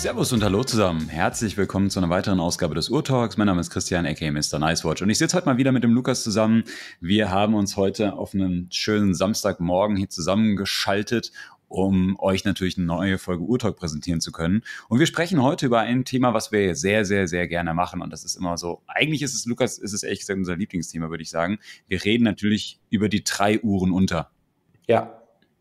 Servus und hallo zusammen. Herzlich willkommen zu einer weiteren Ausgabe des Urtalks. Mein Name ist Christian, aka Mr. Nicewatch. Und ich sitze heute mal wieder mit dem Lukas zusammen. Wir haben uns heute auf einen schönen Samstagmorgen hier zusammengeschaltet um euch natürlich eine neue Folge Urtalk präsentieren zu können. Und wir sprechen heute über ein Thema, was wir sehr, sehr, sehr gerne machen. Und das ist immer so, eigentlich ist es, Lukas, ist es ehrlich gesagt unser Lieblingsthema, würde ich sagen. Wir reden natürlich über die drei Uhren unter. Ja,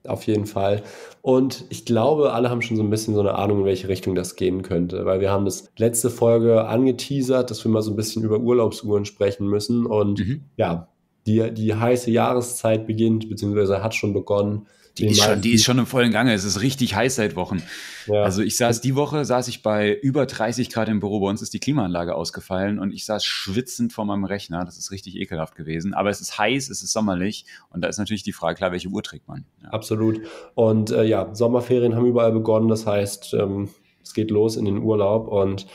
auf jeden Fall. Und ich glaube, alle haben schon so ein bisschen so eine Ahnung, in welche Richtung das gehen könnte, weil wir haben das letzte Folge angeteasert, dass wir mal so ein bisschen über Urlaubsuhren sprechen müssen. Und mhm. ja, die, die heiße Jahreszeit beginnt, beziehungsweise hat schon begonnen. Die, ist, schon, die ist schon im vollen Gange. Es ist richtig heiß seit Wochen. Ja. Also ich saß die Woche, saß ich bei über 30 Grad im Büro. Bei uns ist die Klimaanlage ausgefallen und ich saß schwitzend vor meinem Rechner. Das ist richtig ekelhaft gewesen. Aber es ist heiß, es ist sommerlich und da ist natürlich die Frage klar, welche Uhr trägt man. Ja. Absolut. Und äh, ja, Sommerferien haben überall begonnen. Das heißt, ähm, es geht los in den Urlaub und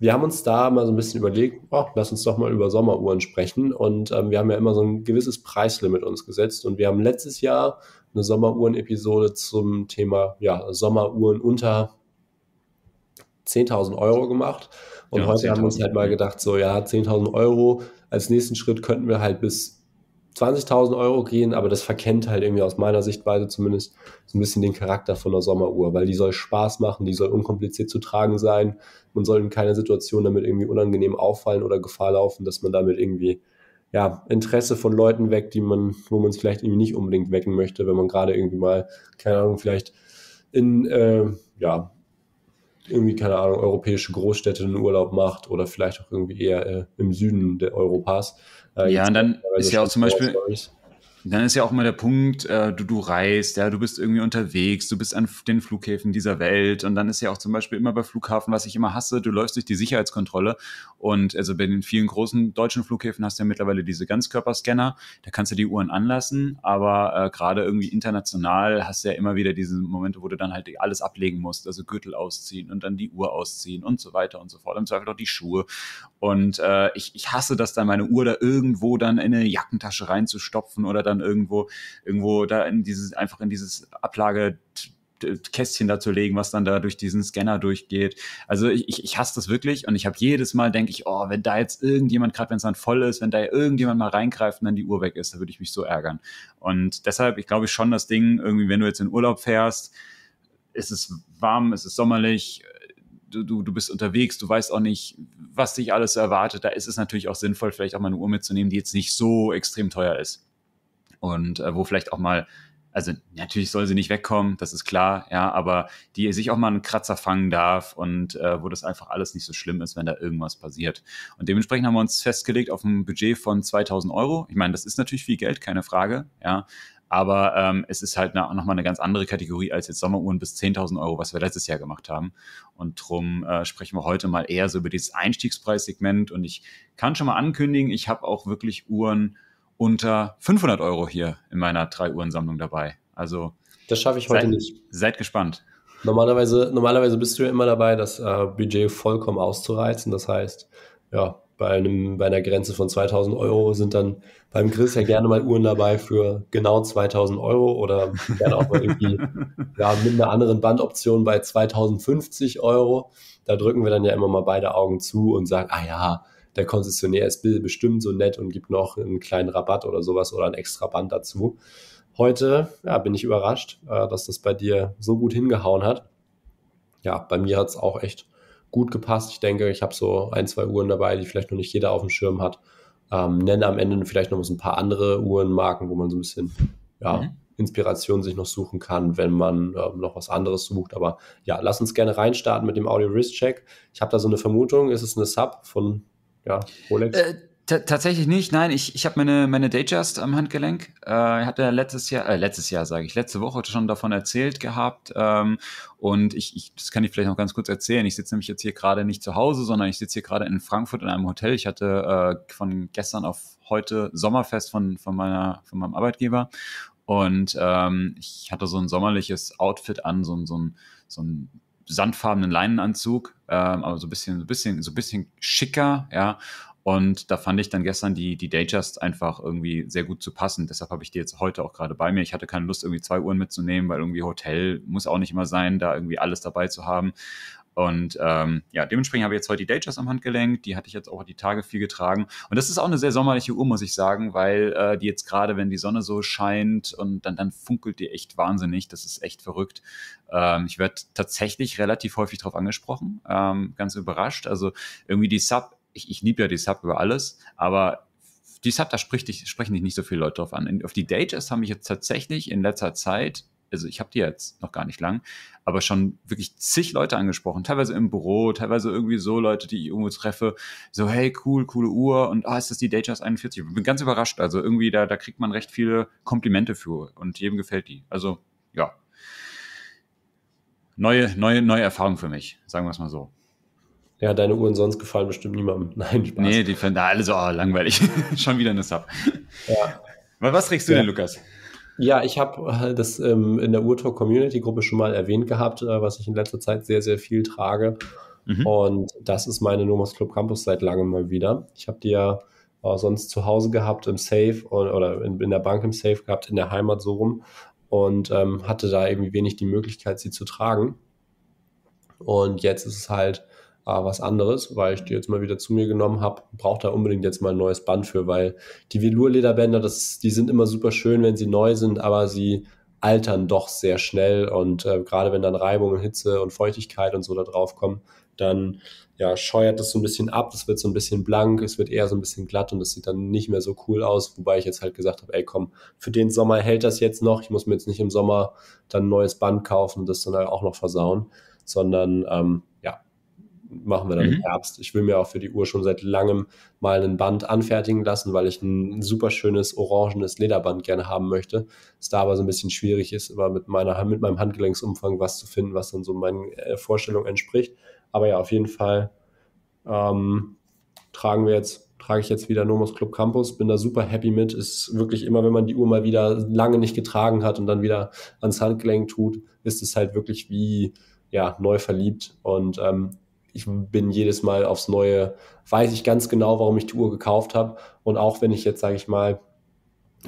wir haben uns da mal so ein bisschen überlegt, oh, lass uns doch mal über Sommeruhren sprechen. Und ähm, wir haben ja immer so ein gewisses Preislimit uns gesetzt. Und wir haben letztes Jahr eine Sommeruhren-Episode zum Thema ja, Sommeruhren unter 10.000 Euro gemacht. Und ja, heute haben wir uns halt mal gedacht, so ja, 10.000 Euro, als nächsten Schritt könnten wir halt bis 20.000 Euro gehen, aber das verkennt halt irgendwie aus meiner Sichtweise zumindest so ein bisschen den Charakter von einer Sommeruhr, weil die soll Spaß machen, die soll unkompliziert zu tragen sein. Man soll in keiner Situation damit irgendwie unangenehm auffallen oder Gefahr laufen, dass man damit irgendwie ja, Interesse von Leuten weg, die man, wo man es vielleicht irgendwie nicht unbedingt wecken möchte, wenn man gerade irgendwie mal, keine Ahnung, vielleicht in, äh, ja, irgendwie, keine Ahnung, europäische Großstädte einen Urlaub macht oder vielleicht auch irgendwie eher äh, im Süden der Europas. Äh, ja, und dann ist ja auch zum Beispiel. Stories. Und dann ist ja auch immer der Punkt, äh, du, du reist, ja, du bist irgendwie unterwegs, du bist an den Flughäfen dieser Welt und dann ist ja auch zum Beispiel immer bei Flughafen, was ich immer hasse, du läufst durch die Sicherheitskontrolle und also bei den vielen großen deutschen Flughäfen hast du ja mittlerweile diese Ganzkörperscanner, da kannst du die Uhren anlassen, aber äh, gerade irgendwie international hast du ja immer wieder diese Momente, wo du dann halt alles ablegen musst, also Gürtel ausziehen und dann die Uhr ausziehen und so weiter und so fort, im Zweifel auch die Schuhe und äh, ich, ich hasse das dann, meine Uhr da irgendwo dann in eine Jackentasche reinzustopfen oder dann dann irgendwo, irgendwo da in dieses, einfach in dieses Ablage Kästchen da zu legen, was dann da durch diesen Scanner durchgeht. Also ich, ich, ich hasse das wirklich und ich habe jedes Mal, denke ich, oh, wenn da jetzt irgendjemand, gerade wenn es dann voll ist, wenn da irgendjemand mal reingreift und dann die Uhr weg ist, da würde ich mich so ärgern. Und deshalb, ich glaube schon, das Ding, irgendwie, wenn du jetzt in Urlaub fährst, ist es warm, ist es sommerlich, du, du, du bist unterwegs, du weißt auch nicht, was dich alles erwartet. Da ist es natürlich auch sinnvoll, vielleicht auch mal eine Uhr mitzunehmen, die jetzt nicht so extrem teuer ist und äh, wo vielleicht auch mal, also natürlich soll sie nicht wegkommen, das ist klar, ja, aber die sich auch mal einen Kratzer fangen darf und äh, wo das einfach alles nicht so schlimm ist, wenn da irgendwas passiert. Und dementsprechend haben wir uns festgelegt auf ein Budget von 2000 Euro. Ich meine, das ist natürlich viel Geld, keine Frage, ja, aber ähm, es ist halt nochmal eine ganz andere Kategorie als jetzt Sommeruhren bis 10.000 Euro, was wir letztes Jahr gemacht haben. Und darum äh, sprechen wir heute mal eher so über dieses Einstiegspreissegment. Und ich kann schon mal ankündigen, ich habe auch wirklich Uhren unter 500 Euro hier in meiner drei Uhrensammlung dabei. Also das schaffe ich heute seid, nicht. Seid gespannt. Normalerweise, normalerweise bist du ja immer dabei, das äh, Budget vollkommen auszureizen. Das heißt, ja, bei, einem, bei einer Grenze von 2000 Euro sind dann beim Chris ja gerne mal Uhren dabei für genau 2000 Euro oder gerne auch mal irgendwie ja, mit einer anderen Bandoption bei 2050 Euro. Da drücken wir dann ja immer mal beide Augen zu und sagen, ah ja, der Konzessionär ist bestimmt so nett und gibt noch einen kleinen Rabatt oder sowas oder ein extra Band dazu. Heute ja, bin ich überrascht, äh, dass das bei dir so gut hingehauen hat. Ja, bei mir hat es auch echt gut gepasst. Ich denke, ich habe so ein, zwei Uhren dabei, die vielleicht noch nicht jeder auf dem Schirm hat. Ähm, nenne am Ende vielleicht noch so ein paar andere Uhrenmarken, wo man so ein bisschen ja, mhm. Inspiration sich noch suchen kann, wenn man äh, noch was anderes sucht. Aber ja, lass uns gerne reinstarten mit dem Audio Wrist Check. Ich habe da so eine Vermutung, ist es eine Sub von ja, Rolex? Äh, tatsächlich nicht, nein. Ich, ich habe meine, meine Datejust am Handgelenk. Äh, ich hatte letztes Jahr, äh, letztes Jahr sage ich, letzte Woche schon davon erzählt gehabt. Ähm, und ich, ich, das kann ich vielleicht noch ganz kurz erzählen. Ich sitze nämlich jetzt hier gerade nicht zu Hause, sondern ich sitze hier gerade in Frankfurt in einem Hotel. Ich hatte äh, von gestern auf heute Sommerfest von, von, meiner, von meinem Arbeitgeber. Und ähm, ich hatte so ein sommerliches Outfit an, so, ein so ein, so ein sandfarbenen Leinenanzug, ähm, aber so ein bisschen, so ein bisschen, so ein bisschen schicker, ja. Und da fand ich dann gestern die, die Dayjust einfach irgendwie sehr gut zu passen. Deshalb habe ich die jetzt heute auch gerade bei mir. Ich hatte keine Lust, irgendwie zwei Uhren mitzunehmen, weil irgendwie Hotel muss auch nicht immer sein, da irgendwie alles dabei zu haben. Und ähm, ja, dementsprechend habe ich jetzt heute die Datejust am Handgelenk, die hatte ich jetzt auch die Tage viel getragen. Und das ist auch eine sehr sommerliche Uhr, muss ich sagen, weil äh, die jetzt gerade, wenn die Sonne so scheint und dann, dann funkelt die echt wahnsinnig. Das ist echt verrückt. Ähm, ich werde tatsächlich relativ häufig drauf angesprochen, ähm, ganz überrascht. Also irgendwie die Sub, ich, ich liebe ja die Sub über alles, aber die Sub, da spricht dich, sprechen dich nicht so viele Leute drauf an. Auf die Datejust haben mich jetzt tatsächlich in letzter Zeit also ich habe die jetzt noch gar nicht lang, aber schon wirklich zig Leute angesprochen, teilweise im Büro, teilweise irgendwie so Leute, die ich irgendwo treffe, so hey, cool, coole Uhr und ah, oh, ist das die Datejust 41? Ich bin ganz überrascht, also irgendwie da, da kriegt man recht viele Komplimente für und jedem gefällt die. Also ja, neue, neue, neue Erfahrung für mich, sagen wir es mal so. Ja, deine Uhren sonst gefallen bestimmt niemandem. Nein, Spaß. Nee, die fanden alle so oh, langweilig. Schon wieder eine Sub. Ja. Was trägst du ja. denn, Lukas? Ja, ich habe äh, das ähm, in der Urtalk Community Gruppe schon mal erwähnt gehabt, äh, was ich in letzter Zeit sehr, sehr viel trage. Mhm. Und das ist meine Nomos Club Campus seit langem mal wieder. Ich habe die ja äh, sonst zu Hause gehabt im Safe oder, oder in, in, der Bank im Safe gehabt, in der Heimat so rum und ähm, hatte da irgendwie wenig die Möglichkeit, sie zu tragen. Und jetzt ist es halt äh, was anderes, weil ich die jetzt mal wieder zu mir genommen habe. braucht da unbedingt jetzt mal ein neues Band für, weil die Velour-Lederbänder, das, die sind immer super schön, wenn sie neu sind, aber sie altern doch sehr schnell und äh, gerade wenn dann Reibung und Hitze und Feuchtigkeit und so da drauf kommen, dann ja, scheuert das so ein bisschen ab, das wird so ein bisschen blank, es wird eher so ein bisschen glatt und das sieht dann nicht mehr so cool aus, wobei ich jetzt halt gesagt habe, ey komm, für den Sommer hält das jetzt noch, ich muss mir jetzt nicht im Sommer dann ein neues Band kaufen und das dann halt auch noch versauen, sondern ähm, machen wir dann mhm. im Herbst. Ich will mir auch für die Uhr schon seit langem mal ein Band anfertigen lassen, weil ich ein super schönes orangenes Lederband gerne haben möchte. Es da aber so ein bisschen schwierig ist, immer mit, meiner, mit meinem Handgelenksumfang was zu finden, was dann so meinen äh, Vorstellungen entspricht. Aber ja, auf jeden Fall ähm, tragen wir jetzt trage ich jetzt wieder Nomos Club Campus, bin da super happy mit. Ist wirklich immer, wenn man die Uhr mal wieder lange nicht getragen hat und dann wieder ans Handgelenk tut, ist es halt wirklich wie ja, neu verliebt. Und ähm, ich bin jedes Mal aufs Neue, weiß ich ganz genau, warum ich die Uhr gekauft habe. Und auch wenn ich jetzt, sage ich mal,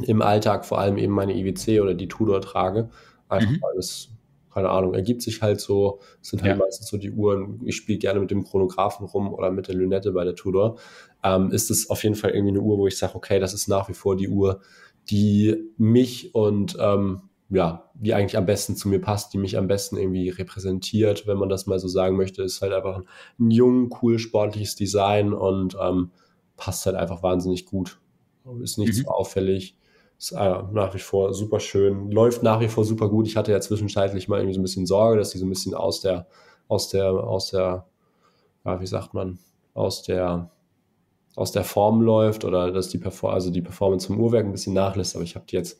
im Alltag vor allem eben meine IWC oder die Tudor trage, einfach mhm. weil keine Ahnung, ergibt sich halt so, sind halt ja. meistens so die Uhren, ich spiele gerne mit dem Chronographen rum oder mit der Lünette bei der Tudor, ähm, ist es auf jeden Fall irgendwie eine Uhr, wo ich sage, okay, das ist nach wie vor die Uhr, die mich und ähm, ja, die eigentlich am besten zu mir passt, die mich am besten irgendwie repräsentiert, wenn man das mal so sagen möchte, ist halt einfach ein, ein jung, cool, sportliches Design und ähm, passt halt einfach wahnsinnig gut. Ist nicht mhm. so auffällig, ist äh, nach wie vor super schön, läuft nach wie vor super gut. Ich hatte ja zwischenzeitlich mal irgendwie so ein bisschen Sorge, dass die so ein bisschen aus der, aus der, aus der, ja, wie sagt man, aus der aus der Form läuft oder dass die, Perform also die Performance vom Uhrwerk ein bisschen nachlässt, aber ich habe die jetzt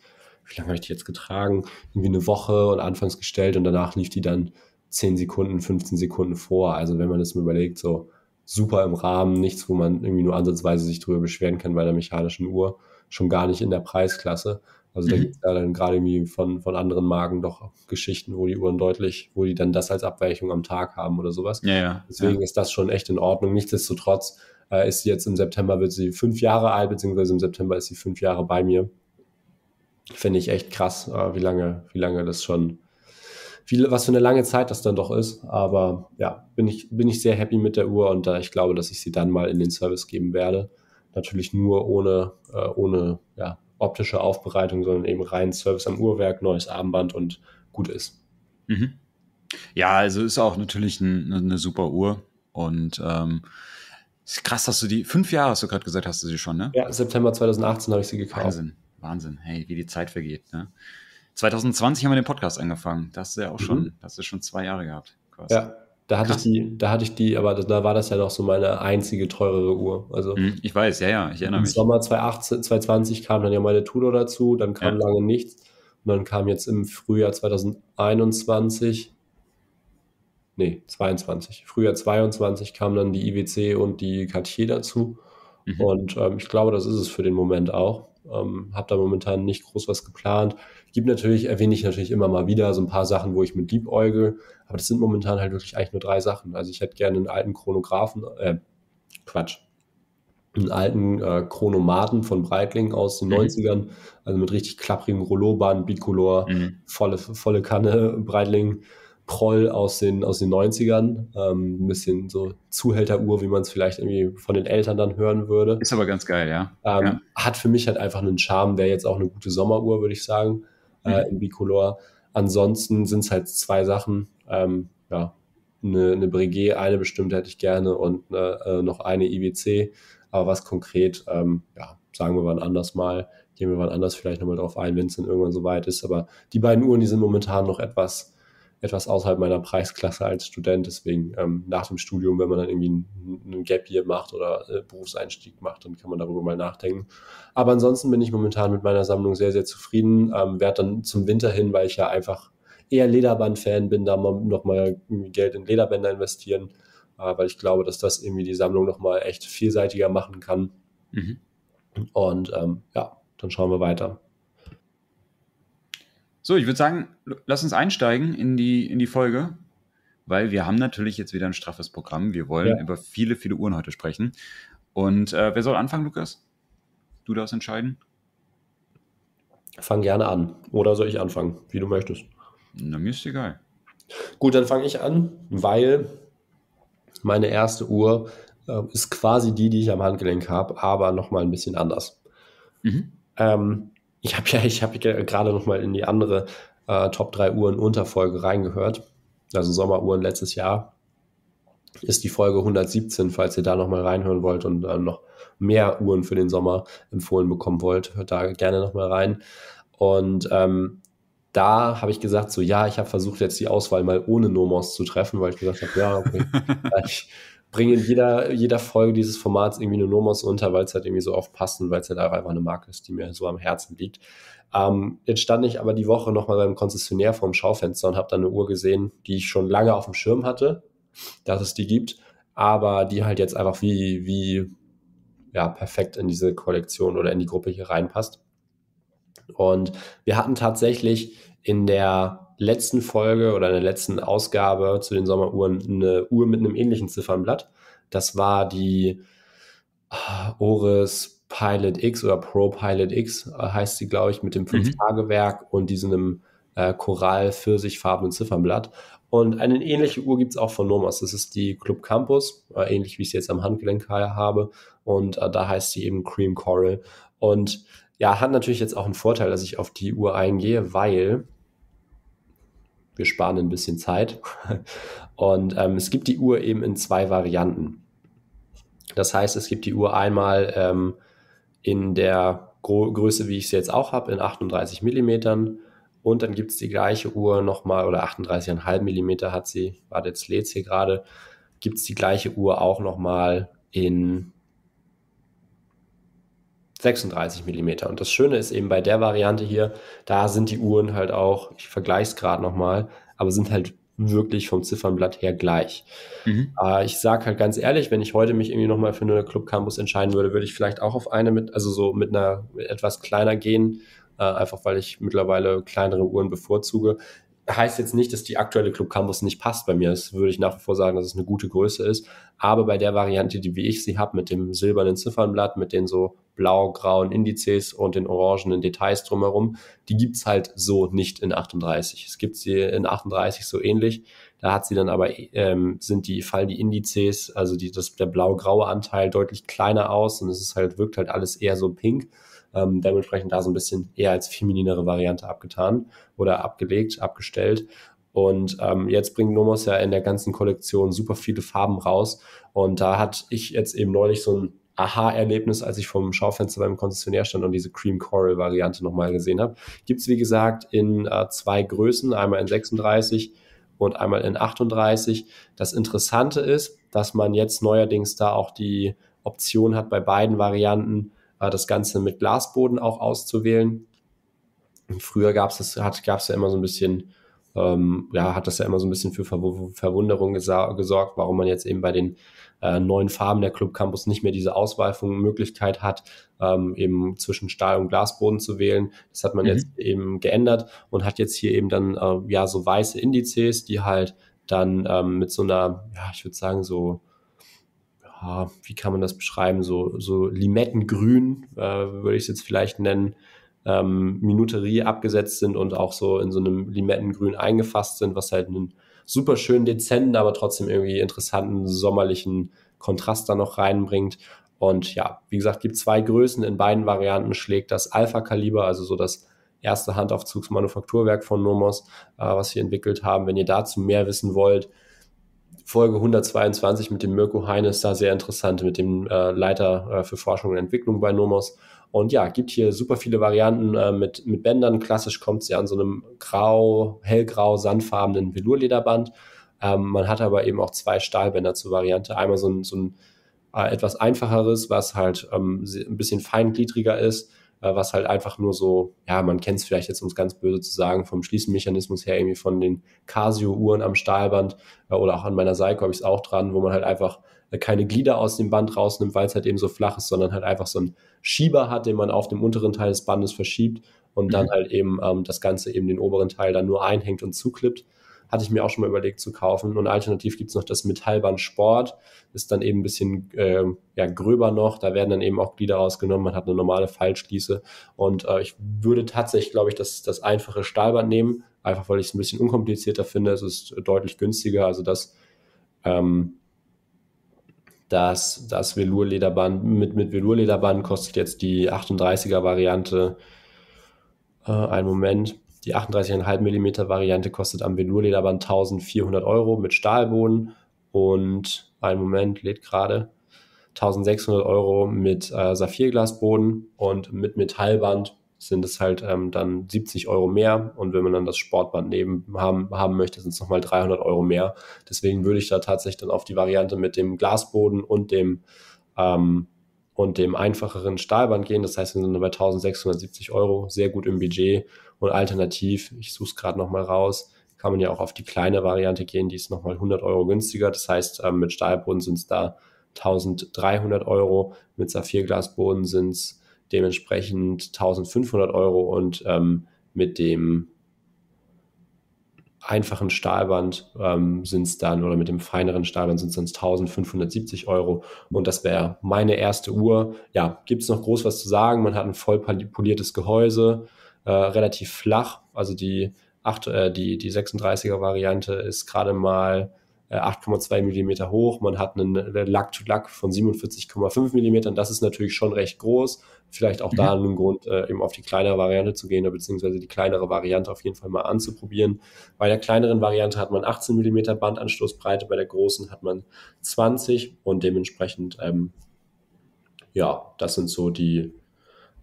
wie lange habe ich die jetzt getragen? Irgendwie eine Woche und anfangs gestellt und danach lief die dann 10 Sekunden, 15 Sekunden vor. Also wenn man das mal überlegt, so super im Rahmen, nichts, wo man irgendwie nur ansatzweise sich drüber beschweren kann bei einer mechanischen Uhr, schon gar nicht in der Preisklasse. Also mhm. da gibt es ja dann gerade irgendwie von, von anderen Marken doch Geschichten, wo die Uhren deutlich, wo die dann das als Abweichung am Tag haben oder sowas. Ja, ja, Deswegen ja. ist das schon echt in Ordnung. Nichtsdestotrotz äh, ist sie jetzt im September, wird sie fünf Jahre alt, beziehungsweise im September ist sie fünf Jahre bei mir finde ich echt krass, äh, wie lange, wie lange das schon, wie, was für eine lange Zeit das dann doch ist. Aber ja, bin ich, bin ich sehr happy mit der Uhr und äh, ich glaube, dass ich sie dann mal in den Service geben werde. Natürlich nur ohne, äh, ohne ja, optische Aufbereitung, sondern eben rein Service am Uhrwerk, neues Armband und gut ist. Mhm. Ja, also ist auch natürlich ein, eine ne super Uhr und ähm, ist krass, dass du die fünf Jahre hast du gerade gesagt, hast du sie schon, ne? Ja, September 2018 habe ich sie gekauft. Wahnsinn. Wahnsinn, hey, wie die Zeit vergeht. Ne? 2020 haben wir den Podcast angefangen. Das ist ja auch mhm. schon, das ist schon zwei Jahre gehabt. Quasi. Ja, da hatte Krass. ich die, da hatte ich die, aber da war das ja noch so meine einzige teurere Uhr. Also mhm, ich weiß, ja, ja, ich erinnere mich. Im Sommer 2018, 2020 kam dann ja meine Tudor dazu, dann kam ja. lange nichts und dann kam jetzt im Frühjahr 2021, nee 22, Frühjahr 22 kam dann die IWC und die Cartier dazu mhm. und ähm, ich glaube, das ist es für den Moment auch. Ähm, habe da momentan nicht groß was geplant. Gibt natürlich, erwähne ich natürlich immer mal wieder so ein paar Sachen, wo ich mit liebäugel, aber das sind momentan halt wirklich eigentlich nur drei Sachen. Also ich hätte gerne einen alten Chronographen, äh, Quatsch, einen alten äh, Chronomaten von Breitling aus den mhm. 90ern, also mit richtig klapprigem Rolloban, Bicolor, mhm. volle, volle Kanne Breitling Proll aus den, aus den 90ern. Ähm, ein bisschen so Zuhälteruhr, wie man es vielleicht irgendwie von den Eltern dann hören würde. Ist aber ganz geil, ja. Ähm, ja. Hat für mich halt einfach einen Charme, wäre jetzt auch eine gute Sommeruhr, würde ich sagen, äh, mhm. äh, in Bicolor. Ansonsten sind es halt zwei Sachen. Ähm, ja, eine, eine Breguet, eine bestimmte hätte ich gerne und äh, äh noch eine IWC. Aber was konkret, ähm, ja, sagen wir wann anders mal, gehen wir wann anders vielleicht nochmal drauf ein, wenn es dann irgendwann soweit ist. Aber die beiden Uhren, die sind momentan noch etwas etwas außerhalb meiner Preisklasse als Student. Deswegen ähm, nach dem Studium, wenn man dann irgendwie einen Gap Year macht oder äh, Berufseinstieg macht, dann kann man darüber mal nachdenken. Aber ansonsten bin ich momentan mit meiner Sammlung sehr, sehr zufrieden. Ähm, Werde dann zum Winter hin, weil ich ja einfach eher Lederband-Fan bin, da nochmal Geld in Lederbänder investieren, äh, weil ich glaube, dass das irgendwie die Sammlung nochmal echt vielseitiger machen kann. Mhm. Und ähm, ja, dann schauen wir weiter. So, ich würde sagen, lass uns einsteigen in die, in die Folge, weil wir haben natürlich jetzt wieder ein straffes Programm. Wir wollen ja. über viele, viele Uhren heute sprechen. Und äh, wer soll anfangen, Lukas? Du darfst entscheiden. Fang gerne an. Oder soll ich anfangen, wie du möchtest? Na, mir ist egal. Gut, dann fange ich an, weil meine erste Uhr äh, ist quasi die, die ich am Handgelenk habe, aber nochmal ein bisschen anders. Mhm. Ähm, ich habe ja, ich habe gerade noch mal in die andere äh, Top 3 Uhren Unterfolge reingehört, also Sommeruhren letztes Jahr, ist die Folge 117, falls ihr da noch mal reinhören wollt und äh, noch mehr Uhren für den Sommer empfohlen bekommen wollt, hört da gerne noch mal rein. Und ähm, da habe ich gesagt, so ja, ich habe versucht, jetzt die Auswahl mal ohne Nomos zu treffen, weil ich gesagt habe, ja, okay, ich, bringe in jeder, jeder Folge dieses Formats irgendwie eine Nomos unter, weil es halt irgendwie so oft passt und weil es halt einfach eine Marke ist, die mir so am Herzen liegt. Ähm, jetzt stand ich aber die Woche nochmal beim Konzessionär vorm Schaufenster und habe da eine Uhr gesehen, die ich schon lange auf dem Schirm hatte, dass es die gibt, aber die halt jetzt einfach wie, wie ja, perfekt in diese Kollektion oder in die Gruppe hier reinpasst. Und wir hatten tatsächlich in der letzten Folge oder in der letzten Ausgabe zu den Sommeruhren eine Uhr mit einem ähnlichen Ziffernblatt. Das war die ah, Oris Pilot X oder Pro Pilot X äh, heißt sie, glaube ich, mit dem 5-Tage-Werk mhm. und diesem äh, Korall-Pfirsichfarbenen Ziffernblatt. Und eine ähnliche Uhr gibt es auch von Nomos. Das ist die Club Campus, äh, ähnlich wie ich sie jetzt am Handgelenk habe. Und äh, da heißt sie eben Cream Coral. Und ja, hat natürlich jetzt auch einen Vorteil, dass ich auf die Uhr eingehe, weil wir sparen ein bisschen Zeit. Und ähm, es gibt die Uhr eben in zwei Varianten. Das heißt, es gibt die Uhr einmal ähm, in der Gro Größe, wie ich sie jetzt auch habe, in 38 Millimetern. Und dann gibt es die gleiche Uhr nochmal, oder 38,5 Millimeter hat sie, warte, jetzt lädt hier gerade, gibt es die gleiche Uhr auch nochmal in 36 mm. Und das Schöne ist eben bei der Variante hier, da sind die Uhren halt auch, ich vergleiche es gerade nochmal, aber sind halt wirklich vom Ziffernblatt her gleich. Mhm. Äh, ich sage halt ganz ehrlich, wenn ich heute mich irgendwie nochmal für eine Club Campus entscheiden würde, würde ich vielleicht auch auf eine mit, also so mit einer mit etwas kleiner gehen, äh, einfach weil ich mittlerweile kleinere Uhren bevorzuge. Heißt jetzt nicht, dass die aktuelle Club Campus nicht passt bei mir. Das würde ich nach wie vor sagen, dass es eine gute Größe ist. Aber bei der Variante, die wie ich sie habe, mit dem silbernen Ziffernblatt, mit den so blau-grauen Indizes und den orangenen Details drumherum, die gibt's halt so nicht in 38. Es gibt sie in 38 so ähnlich. Da hat sie dann aber, ähm, sind die, fallen die Indizes, also die, das, der blau-graue Anteil deutlich kleiner aus und es ist halt, wirkt halt alles eher so pink. Ähm, dementsprechend da so ein bisschen eher als femininere Variante abgetan oder abgelegt, abgestellt. Und ähm, jetzt bringt Nomos ja in der ganzen Kollektion super viele Farben raus. Und da hatte ich jetzt eben neulich so ein Aha-Erlebnis, als ich vom Schaufenster beim Konzessionär stand und diese Cream Coral-Variante nochmal gesehen habe. Gibt es, wie gesagt, in äh, zwei Größen, einmal in 36 und einmal in 38. Das Interessante ist, dass man jetzt neuerdings da auch die Option hat, bei beiden Varianten äh, das Ganze mit Glasboden auch auszuwählen. Früher gab es ja immer so ein bisschen ähm, ja, hat das ja immer so ein bisschen für Ver Verwunderung gesorgt, warum man jetzt eben bei den äh, neuen Farben der Club Campus nicht mehr diese Ausweifungsmöglichkeit hat, ähm, eben zwischen Stahl- und Glasboden zu wählen. Das hat man mhm. jetzt eben geändert und hat jetzt hier eben dann äh, ja so weiße Indizes, die halt dann ähm, mit so einer, ja, ich würde sagen, so wie kann man das beschreiben, so, so Limettengrün, äh, würde ich es jetzt vielleicht nennen, ähm, Minuterie abgesetzt sind und auch so in so einem Limettengrün eingefasst sind, was halt einen super schönen, dezenten, aber trotzdem irgendwie interessanten sommerlichen Kontrast da noch reinbringt. Und ja, wie gesagt, gibt zwei Größen. In beiden Varianten schlägt das Alpha-Kaliber, also so das erste Handaufzugsmanufakturwerk von Nomos, äh, was wir entwickelt haben. Wenn ihr dazu mehr wissen wollt, Folge 122 mit dem Mirko Heines, da sehr interessant, mit dem äh, Leiter äh, für Forschung und Entwicklung bei Nomos. Und ja, gibt hier super viele Varianten äh, mit, mit Bändern. Klassisch kommt sie an so einem grau, hellgrau, sandfarbenen Velurlederband. Ähm, man hat aber eben auch zwei Stahlbänder zur Variante. Einmal so ein, so ein äh, etwas einfacheres, was halt ähm, ein bisschen feingliedriger ist, äh, was halt einfach nur so, ja, man kennt es vielleicht jetzt, um es ganz böse zu sagen, vom Schließmechanismus her irgendwie von den Casio-Uhren am Stahlband äh, oder auch an meiner Seiko habe ich es auch dran, wo man halt einfach äh, keine Glieder aus dem Band rausnimmt, weil es halt eben so flach ist, sondern halt einfach so einen Schieber hat, den man auf dem unteren Teil des Bandes verschiebt und mhm. dann halt eben ähm, das Ganze eben den oberen Teil dann nur einhängt und zuklippt. Hatte ich mir auch schon mal überlegt zu kaufen. Und alternativ gibt es noch das Metallband Sport, ist dann eben ein bisschen äh, ja, gröber noch. Da werden dann eben auch Glieder rausgenommen. Man hat eine normale Fallschließe. Und äh, ich würde tatsächlich, glaube ich, das, das einfache Stahlband nehmen, einfach weil ich es ein bisschen unkomplizierter finde. Es ist deutlich günstiger. Also das ähm, das, das velour mit, mit velour kostet jetzt die 38er-Variante äh, einen Moment. Die 38,5 mm Variante kostet am Velurlederband 1400 Euro mit Stahlboden und einen Moment, lädt gerade 1600 Euro mit äh, Saphirglasboden und mit Metallband sind es halt ähm, dann 70 Euro mehr. Und wenn man dann das Sportband neben haben, haben möchte, sind es nochmal 300 Euro mehr. Deswegen würde ich da tatsächlich dann auf die Variante mit dem Glasboden und dem, ähm, und dem einfacheren Stahlband gehen. Das heißt, wir sind dann bei 1670 Euro, sehr gut im Budget. Und alternativ, ich suche es gerade nochmal raus, kann man ja auch auf die kleine Variante gehen, die ist nochmal 100 Euro günstiger. Das heißt, ähm, mit Stahlboden sind es da 1300 Euro, mit Saphirglasboden sind es dementsprechend 1500 Euro und ähm, mit dem einfachen Stahlband ähm, sind es dann, oder mit dem feineren Stahlband sind es dann 1570 Euro. Und das wäre meine erste Uhr. Ja, gibt es noch groß was zu sagen? Man hat ein voll poliertes Gehäuse, äh, relativ flach. Also die, 8, äh, die, die 36er-Variante ist gerade mal 8,2 äh, mm hoch. Man hat einen äh, Lack-to-Lack von 47,5 mm, Das ist natürlich schon recht groß. Vielleicht auch mhm. da einen Grund, äh, eben auf die kleinere Variante zu gehen, beziehungsweise die kleinere Variante auf jeden Fall mal anzuprobieren. Bei der kleineren Variante hat man 18 mm Bandanstoßbreite, bei der großen hat man 20 und dementsprechend, ähm, ja, das sind so die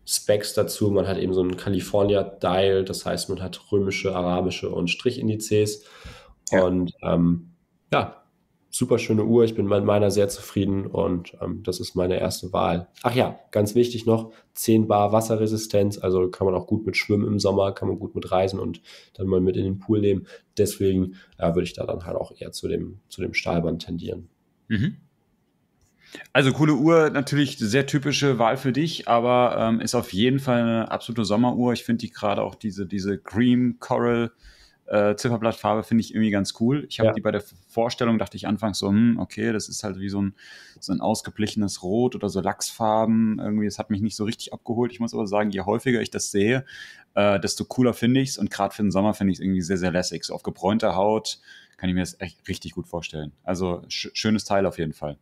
Specs dazu. Man hat eben so einen California Dial, das heißt, man hat römische, arabische und Strichindizes. Ja. Und ähm, ja, super schöne Uhr. Ich bin mit meiner sehr zufrieden und ähm, das ist meine erste Wahl. Ach ja, ganz wichtig noch, 10 Bar Wasserresistenz, also kann man auch gut mit schwimmen im Sommer, kann man gut mit reisen und dann mal mit in den Pool nehmen. Deswegen äh, würde ich da dann halt auch eher zu dem, zu dem Stahlband tendieren. Mhm. Also coole Uhr, natürlich sehr typische Wahl für dich, aber ähm, ist auf jeden Fall eine absolute Sommeruhr. Ich finde die gerade auch diese, diese Cream Coral äh, Zifferblattfarbe finde ich irgendwie ganz cool. Ich habe ja. die bei der Vorstellung, dachte ich anfangs so, hm, okay, das ist halt wie so ein, so ein ausgeblichenes Rot oder so Lachsfarben. Irgendwie, das hat mich nicht so richtig abgeholt. Ich muss aber sagen, je häufiger ich das sehe, äh, desto cooler finde ich es. Und gerade für den Sommer finde ich es irgendwie sehr, sehr lässig. So auf gebräunter Haut kann ich mir das echt richtig gut vorstellen. Also sch schönes Teil auf jeden Fall.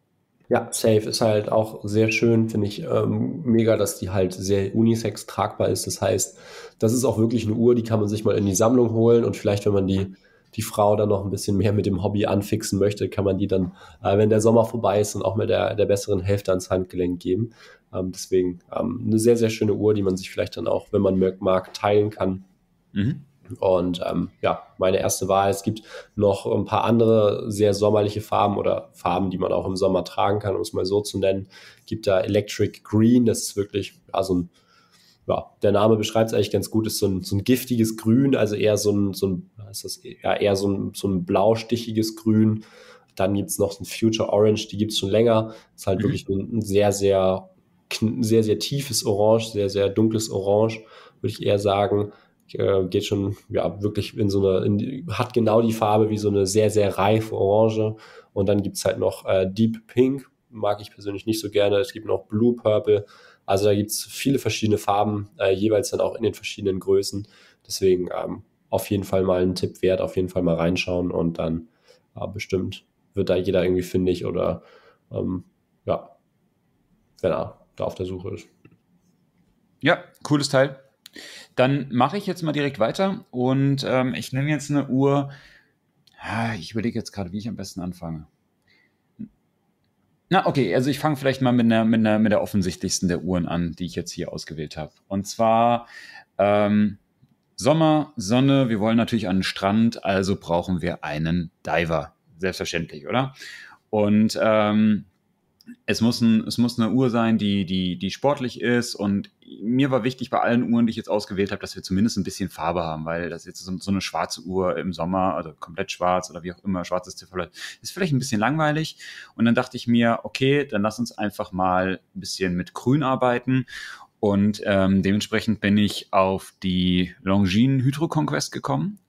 Ja, Safe ist halt auch sehr schön, finde ich ähm, mega, dass die halt sehr unisex tragbar ist. Das heißt, das ist auch wirklich eine Uhr, die kann man sich mal in die Sammlung holen und vielleicht, wenn man die, die Frau dann noch ein bisschen mehr mit dem Hobby anfixen möchte, kann man die dann, äh, wenn der Sommer vorbei ist, dann auch mit der, der besseren Hälfte ans Handgelenk geben. Ähm, deswegen ähm, eine sehr, sehr schöne Uhr, die man sich vielleicht dann auch, wenn man mag, teilen kann. Mhm. Und ähm, ja, meine erste Wahl. Es gibt noch ein paar andere sehr sommerliche Farben oder Farben, die man auch im Sommer tragen kann, um es mal so zu nennen. Gibt da Electric Green, das ist wirklich, also ein, ja, der Name beschreibt es eigentlich ganz gut, ist so ein, so ein giftiges Grün, also eher so ein, so ein ist das, ja, eher so ein, so ein blaustichiges Grün. Dann gibt es noch ein Future Orange, die gibt es schon länger. Ist halt mhm. wirklich ein, sehr, sehr, sehr, sehr tiefes Orange, sehr, sehr dunkles Orange, würde ich eher sagen. Äh, geht schon ja wirklich in so eine, in, hat genau die Farbe wie so eine sehr, sehr reife Orange. Und dann gibt es halt noch äh, Deep Pink, mag ich persönlich nicht so gerne. Es gibt noch Blue Purple. Also da gibt es viele verschiedene Farben, äh, jeweils dann auch in den verschiedenen Größen. Deswegen ähm, auf jeden Fall mal einen Tipp wert, auf jeden Fall mal reinschauen und dann äh, bestimmt wird da jeder irgendwie findig oder ähm, ja, wenn er da auf der Suche ist. Ja, cooles Teil. Dann mache ich jetzt mal direkt weiter und ähm, ich nehme jetzt eine Uhr. Ich überlege jetzt gerade, wie ich am besten anfange. Na, okay, also ich fange vielleicht mal mit, einer, mit, einer, mit der offensichtlichsten der Uhren an, die ich jetzt hier ausgewählt habe. Und zwar ähm, Sommer, Sonne, wir wollen natürlich an den Strand, also brauchen wir einen Diver. Selbstverständlich, oder? Und ähm, es muss, ein, es muss eine Uhr sein, die, die, die sportlich ist. Und mir war wichtig bei allen Uhren, die ich jetzt ausgewählt habe, dass wir zumindest ein bisschen Farbe haben, weil das jetzt so, so eine schwarze Uhr im Sommer, also komplett schwarz oder wie auch immer, schwarzes Zifferblatt, ist vielleicht ein bisschen langweilig. Und dann dachte ich mir, okay, dann lass uns einfach mal ein bisschen mit Grün arbeiten. Und ähm, dementsprechend bin ich auf die Longines Hydro Conquest gekommen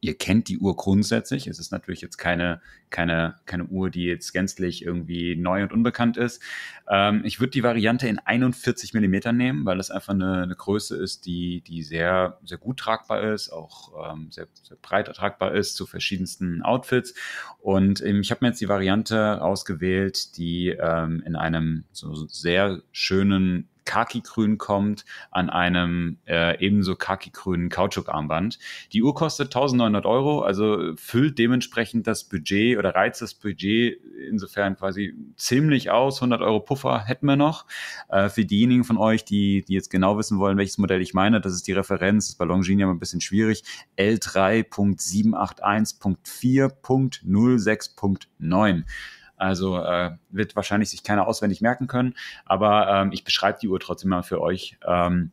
ihr kennt die Uhr grundsätzlich. Es ist natürlich jetzt keine, keine, keine Uhr, die jetzt gänzlich irgendwie neu und unbekannt ist. Ähm, ich würde die Variante in 41 Millimeter nehmen, weil das einfach eine, eine, Größe ist, die, die sehr, sehr gut tragbar ist, auch ähm, sehr, sehr breit tragbar ist zu verschiedensten Outfits. Und ähm, ich habe mir jetzt die Variante ausgewählt, die ähm, in einem so sehr schönen khaki-grün kommt, an einem äh, ebenso khaki-grünen Kautschukarmband. Die Uhr kostet 1900 Euro, also füllt dementsprechend das Budget oder reizt das Budget insofern quasi ziemlich aus. 100 Euro Puffer hätten wir noch. Äh, für diejenigen von euch, die, die jetzt genau wissen wollen, welches Modell ich meine, das ist die Referenz, das ist bei Longines immer ein bisschen schwierig, L3.781.4.06.9. Also äh, wird wahrscheinlich sich keiner auswendig merken können, aber ähm, ich beschreibe die Uhr trotzdem mal für euch. Ähm,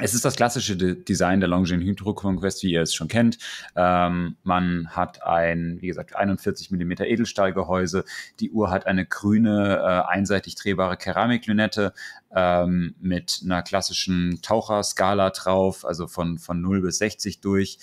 es ist das klassische De Design der Longines Conquest, wie ihr es schon kennt. Ähm, man hat ein, wie gesagt, 41 mm Edelstahlgehäuse. Die Uhr hat eine grüne, äh, einseitig drehbare Keramiklünette ähm, mit einer klassischen Taucherskala drauf, also von, von 0 bis 60 durch.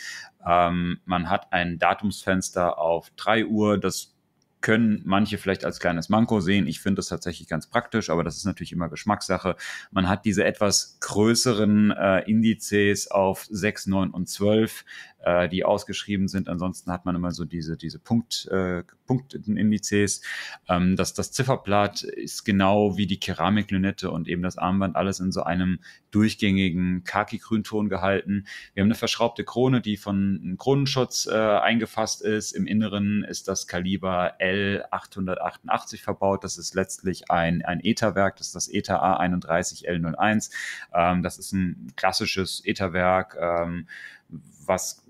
Ähm, man hat ein Datumsfenster auf 3 Uhr, das können manche vielleicht als kleines Manko sehen. Ich finde das tatsächlich ganz praktisch, aber das ist natürlich immer Geschmackssache. Man hat diese etwas größeren äh, Indizes auf 6, 9 und 12 äh, die ausgeschrieben sind. Ansonsten hat man immer so diese, diese Punkt, äh, Punktindizes. Ähm, das, das Zifferblatt ist genau wie die Keramiklünette und eben das Armband alles in so einem durchgängigen kaki grünton gehalten. Wir haben eine verschraubte Krone, die von einem Kronenschutz äh, eingefasst ist. Im Inneren ist das Kaliber L888 verbaut. Das ist letztlich ein, ein Etherwerk. Das ist das Ether A31L01. Ähm, das ist ein klassisches Etherwerk, ähm, was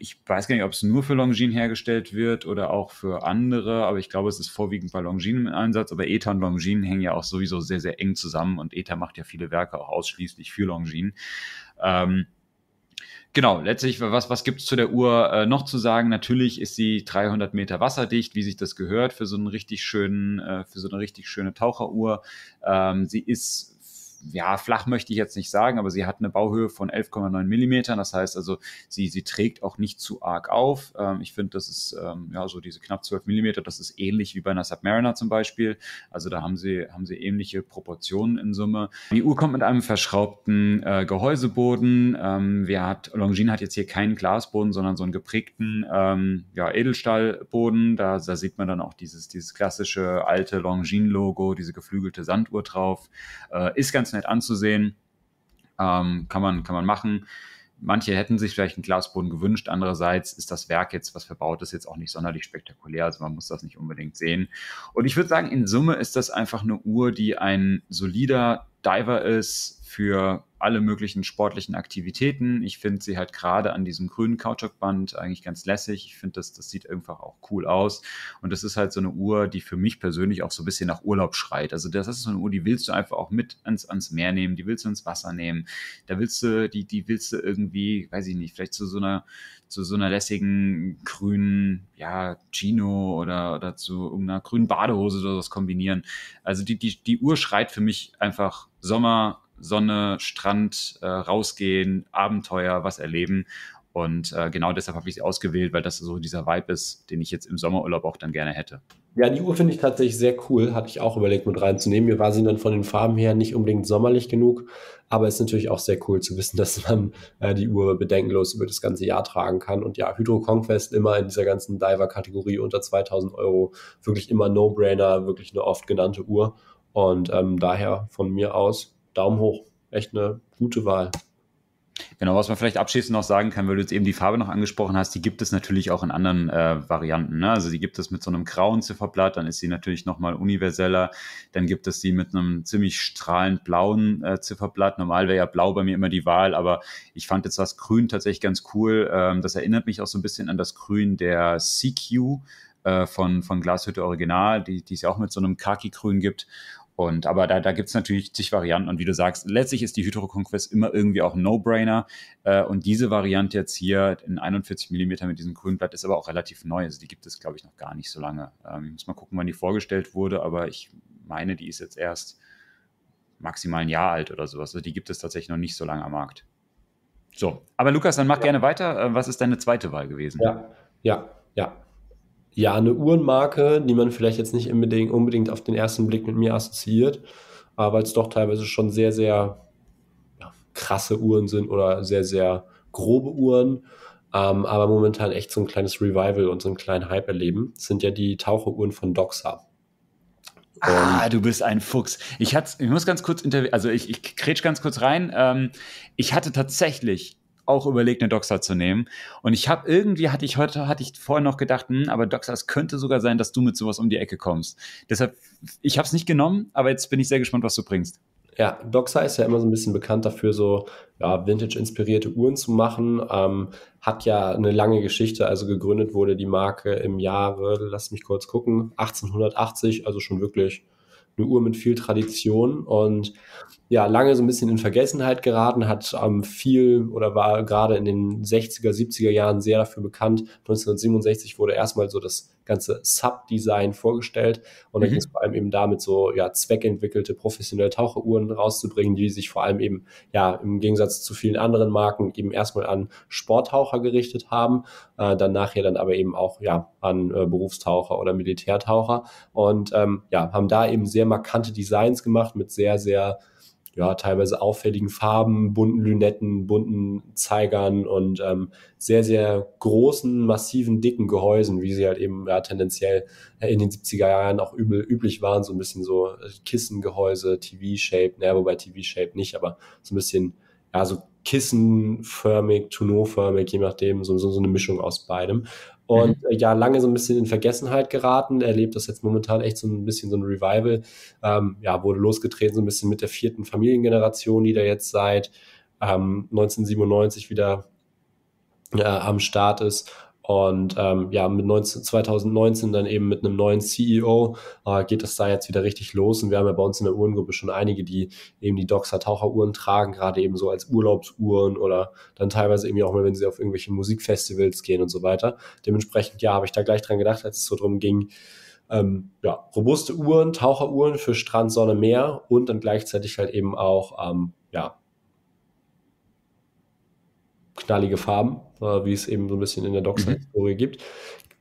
ich weiß gar nicht, ob es nur für Longines hergestellt wird oder auch für andere, aber ich glaube, es ist vorwiegend bei Longines im Einsatz. Aber Ether und Longines hängen ja auch sowieso sehr, sehr eng zusammen und Ether macht ja viele Werke auch ausschließlich für Longines. Ähm, genau, letztlich, was, was gibt es zu der Uhr äh, noch zu sagen? Natürlich ist sie 300 Meter wasserdicht, wie sich das gehört für so, einen richtig schönen, äh, für so eine richtig schöne Taucheruhr. Ähm, sie ist ja, flach möchte ich jetzt nicht sagen, aber sie hat eine Bauhöhe von 11,9 Millimetern. Das heißt also, sie, sie trägt auch nicht zu arg auf. Ähm, ich finde, das ist ähm, ja so diese knapp 12 Millimeter, das ist ähnlich wie bei einer Submariner zum Beispiel. Also da haben sie, haben sie ähnliche Proportionen in Summe. Die Uhr kommt mit einem verschraubten äh, Gehäuseboden. Ähm, wir hat, Longines hat jetzt hier keinen Glasboden, sondern so einen geprägten ähm, ja, Edelstahlboden. Da, da sieht man dann auch dieses, dieses klassische alte Longines-Logo, diese geflügelte Sanduhr drauf. Äh, ist ganz ganz nett anzusehen. Ähm, kann, man, kann man machen. Manche hätten sich vielleicht einen Glasboden gewünscht. Andererseits ist das Werk jetzt, was verbaut ist, jetzt auch nicht sonderlich spektakulär. Also man muss das nicht unbedingt sehen. Und ich würde sagen, in Summe ist das einfach eine Uhr, die ein solider Diver ist, für alle möglichen sportlichen Aktivitäten. Ich finde sie halt gerade an diesem grünen Kautschukband eigentlich ganz lässig. Ich finde, das, das sieht einfach auch cool aus. Und das ist halt so eine Uhr, die für mich persönlich auch so ein bisschen nach Urlaub schreit. Also das ist so eine Uhr, die willst du einfach auch mit ans, ans Meer nehmen, die willst du ins Wasser nehmen. Da willst du, die, die willst du irgendwie, weiß ich nicht, vielleicht zu so einer, zu so einer lässigen grünen, ja, Chino oder, oder zu irgendeiner grünen Badehose oder sowas kombinieren. Also die, die, die Uhr schreit für mich einfach Sommer, Sonne, Strand, äh, rausgehen, Abenteuer, was erleben. Und äh, genau deshalb habe ich sie ausgewählt, weil das so dieser Vibe ist, den ich jetzt im Sommerurlaub auch dann gerne hätte. Ja, die Uhr finde ich tatsächlich sehr cool. Hatte ich auch überlegt, mit reinzunehmen. Mir war sie dann von den Farben her nicht unbedingt sommerlich genug. Aber es ist natürlich auch sehr cool zu wissen, dass man äh, die Uhr bedenkenlos über das ganze Jahr tragen kann. Und ja, Hydro Conquest immer in dieser ganzen Diver-Kategorie unter 2000 Euro. Wirklich immer No-Brainer, wirklich eine oft genannte Uhr. Und ähm, daher von mir aus Daumen hoch. Echt eine gute Wahl. Genau, was man vielleicht abschließend noch sagen kann, weil du jetzt eben die Farbe noch angesprochen hast, die gibt es natürlich auch in anderen äh, Varianten. Ne? Also die gibt es mit so einem grauen Zifferblatt, dann ist sie natürlich nochmal universeller. Dann gibt es die mit einem ziemlich strahlend blauen äh, Zifferblatt. Normal wäre ja blau bei mir immer die Wahl, aber ich fand jetzt das Grün tatsächlich ganz cool. Ähm, das erinnert mich auch so ein bisschen an das Grün der CQ äh, von, von Glashütte Original, die, es ja auch mit so einem kaki grün gibt. Und aber da, da gibt es natürlich zig Varianten. Und wie du sagst, letztlich ist die Hydro Conquest immer irgendwie auch ein No-Brainer. Äh, und diese Variante jetzt hier in 41 mm mit diesem grünen Blatt ist aber auch relativ neu. Also die gibt es, glaube ich, noch gar nicht so lange. Ähm, ich muss mal gucken, wann die vorgestellt wurde, aber ich meine, die ist jetzt erst maximal ein Jahr alt oder sowas. Also die gibt es tatsächlich noch nicht so lange am Markt. So, aber Lukas, dann mach ja. gerne weiter. Äh, was ist deine zweite Wahl gewesen? Ja, ja, ja ja, eine Uhrenmarke, die man vielleicht jetzt nicht unbedingt, unbedingt auf den ersten Blick mit mir assoziiert, aber es doch teilweise schon sehr, sehr ja, krasse Uhren sind oder sehr, sehr grobe Uhren. Ähm, aber momentan echt so ein kleines Revival und so einen kleinen Hype erleben, das sind ja die Taucheruhren von Doxa. Ah, und ah, du bist ein Fuchs. Ich, hat's, ich muss ganz kurz, also ich, ich kretsch ganz kurz rein. Ähm, ich hatte tatsächlich auch überlegt, eine Doxa zu nehmen. Und ich habe irgendwie, hatte ich heute, hatte ich vorher noch gedacht, hm, aber Doxa, es könnte sogar sein, dass du mit sowas um die Ecke kommst. Deshalb, ich habe es nicht genommen, aber jetzt bin ich sehr gespannt, was du bringst. Ja, Doxa ist ja immer so ein bisschen bekannt dafür, so ja, Vintage-inspirierte Uhren zu machen. Ähm, hat ja eine lange Geschichte, also gegründet wurde die Marke im Jahre, lass mich kurz gucken, 1880, also schon wirklich eine Uhr mit viel Tradition. Und ja lange so ein bisschen in Vergessenheit geraten, hat ähm, viel oder war gerade in den 60er, 70er Jahren sehr dafür bekannt. 1967 wurde erstmal so das ganze Sub-Design vorgestellt und dann mhm. ging es vor allem eben damit so ja zweckentwickelte professionelle Taucheruhren rauszubringen, die sich vor allem eben ja im Gegensatz zu vielen anderen Marken eben erstmal an Sporttaucher gerichtet haben, äh, dann nachher dann aber eben auch ja an äh, Berufstaucher oder Militärtaucher und ähm, ja haben da eben sehr markante Designs gemacht mit sehr sehr ja, teilweise auffälligen Farben, bunten Lünetten, bunten Zeigern und ähm, sehr, sehr großen, massiven, dicken Gehäusen, wie sie halt eben ja, tendenziell äh, in den 70er Jahren auch übel, üblich waren, so ein bisschen so äh, Kissengehäuse, TV-Shape, naja, wobei TV-Shape nicht, aber so ein bisschen, ja, so kissenförmig, tonoförmig, je nachdem, so, so, so eine Mischung aus beidem und mhm. äh, ja lange so ein bisschen in Vergessenheit geraten. Erlebt das jetzt momentan echt so ein bisschen so ein Revival. Ähm, ja, wurde losgetreten so ein bisschen mit der vierten Familiengeneration, die da jetzt seit ähm, 1997 wieder äh, am Start ist und ähm, ja, mit 19, 2019 dann eben mit einem neuen CEO äh, geht es da jetzt wieder richtig los. Und wir haben ja bei uns in der Uhrengruppe schon einige, die eben die Doxa Taucheruhren tragen, gerade eben so als Urlaubsuhren oder dann teilweise eben auch mal, wenn sie auf irgendwelche Musikfestivals gehen und so weiter. Dementsprechend, ja, habe ich da gleich dran gedacht, als es so drum ging, ähm, ja, robuste Uhren, Taucheruhren für Strand, Sonne, Meer und dann gleichzeitig halt eben auch, ähm, ja, knallige Farben äh, wie es eben so ein bisschen in der Dockside-Historie mhm. gibt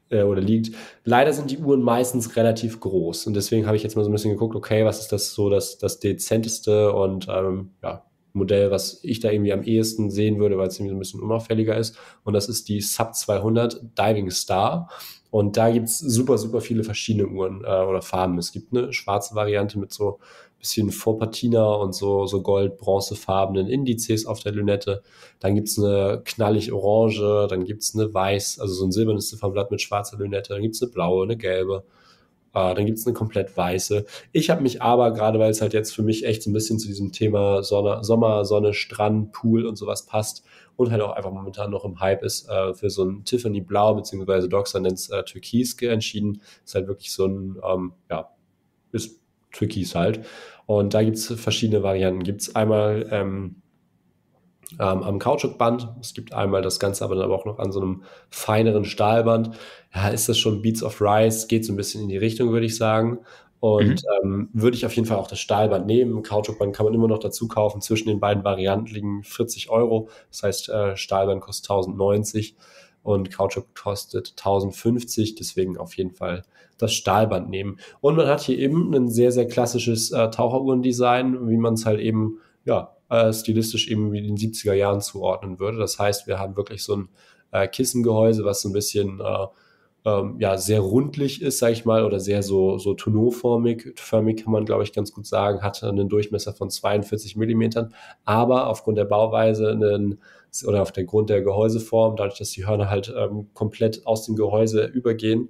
äh, oder liegt. Leider sind die Uhren meistens relativ groß und deswegen habe ich jetzt mal so ein bisschen geguckt, okay, was ist das so das, das dezenteste und ähm, ja, Modell, was ich da irgendwie am ehesten sehen würde, weil es irgendwie so ein bisschen unauffälliger ist. Und das ist die Sub 200 Diving Star. Und da gibt es super, super viele verschiedene Uhren äh, oder Farben. Es gibt eine schwarze Variante mit so bisschen Vorpatina und so, so gold-bronzefarbenen Indizes auf der Lünette. Dann gibt es eine knallig orange, dann gibt es eine weiß, also so ein silbernes Zifferblatt mit schwarzer Lünette, dann gibt es eine blaue, eine gelbe. Äh, dann es eine komplett weiße. Ich habe mich aber, gerade weil es halt jetzt für mich echt so ein bisschen zu diesem Thema Sonne, Sommer, Sonne, Strand, Pool und sowas passt und halt auch einfach momentan noch im Hype ist, äh, für so ein Tiffany Blau beziehungsweise Doc Sundance äh, Türkis entschieden. Ist halt wirklich so ein, ähm, ja, ist Trickies halt. Und da gibt es verschiedene Varianten. Gibt es einmal ähm, ähm, am Kautschukband, es gibt einmal das Ganze aber dann aber auch noch an so einem feineren Stahlband. Ja, ist das schon Beats of Rice? Geht so ein bisschen in die Richtung, würde ich sagen. Und mhm. ähm, würde ich auf jeden Fall auch das Stahlband nehmen. Kautschukband kann man immer noch dazu kaufen. Zwischen den beiden Varianten liegen 40 Euro. Das heißt, äh, Stahlband kostet 1090 und Kautschuk kostet 1050, deswegen auf jeden Fall das Stahlband nehmen. Und man hat hier eben ein sehr, sehr klassisches äh, Taucheruhrendesign, wie man es halt eben, ja, äh, stilistisch eben wie den 70er Jahren zuordnen würde. Das heißt, wir haben wirklich so ein äh, Kissengehäuse, was so ein bisschen äh, ähm, ja, sehr rundlich ist, sag ich mal, oder sehr so, so tonneauförmig, förmig kann man, glaube ich, ganz gut sagen, hat einen Durchmesser von 42 Millimetern, aber aufgrund der Bauweise einen oder aufgrund der Gehäuseform, dadurch, dass die Hörner halt ähm, komplett aus dem Gehäuse übergehen,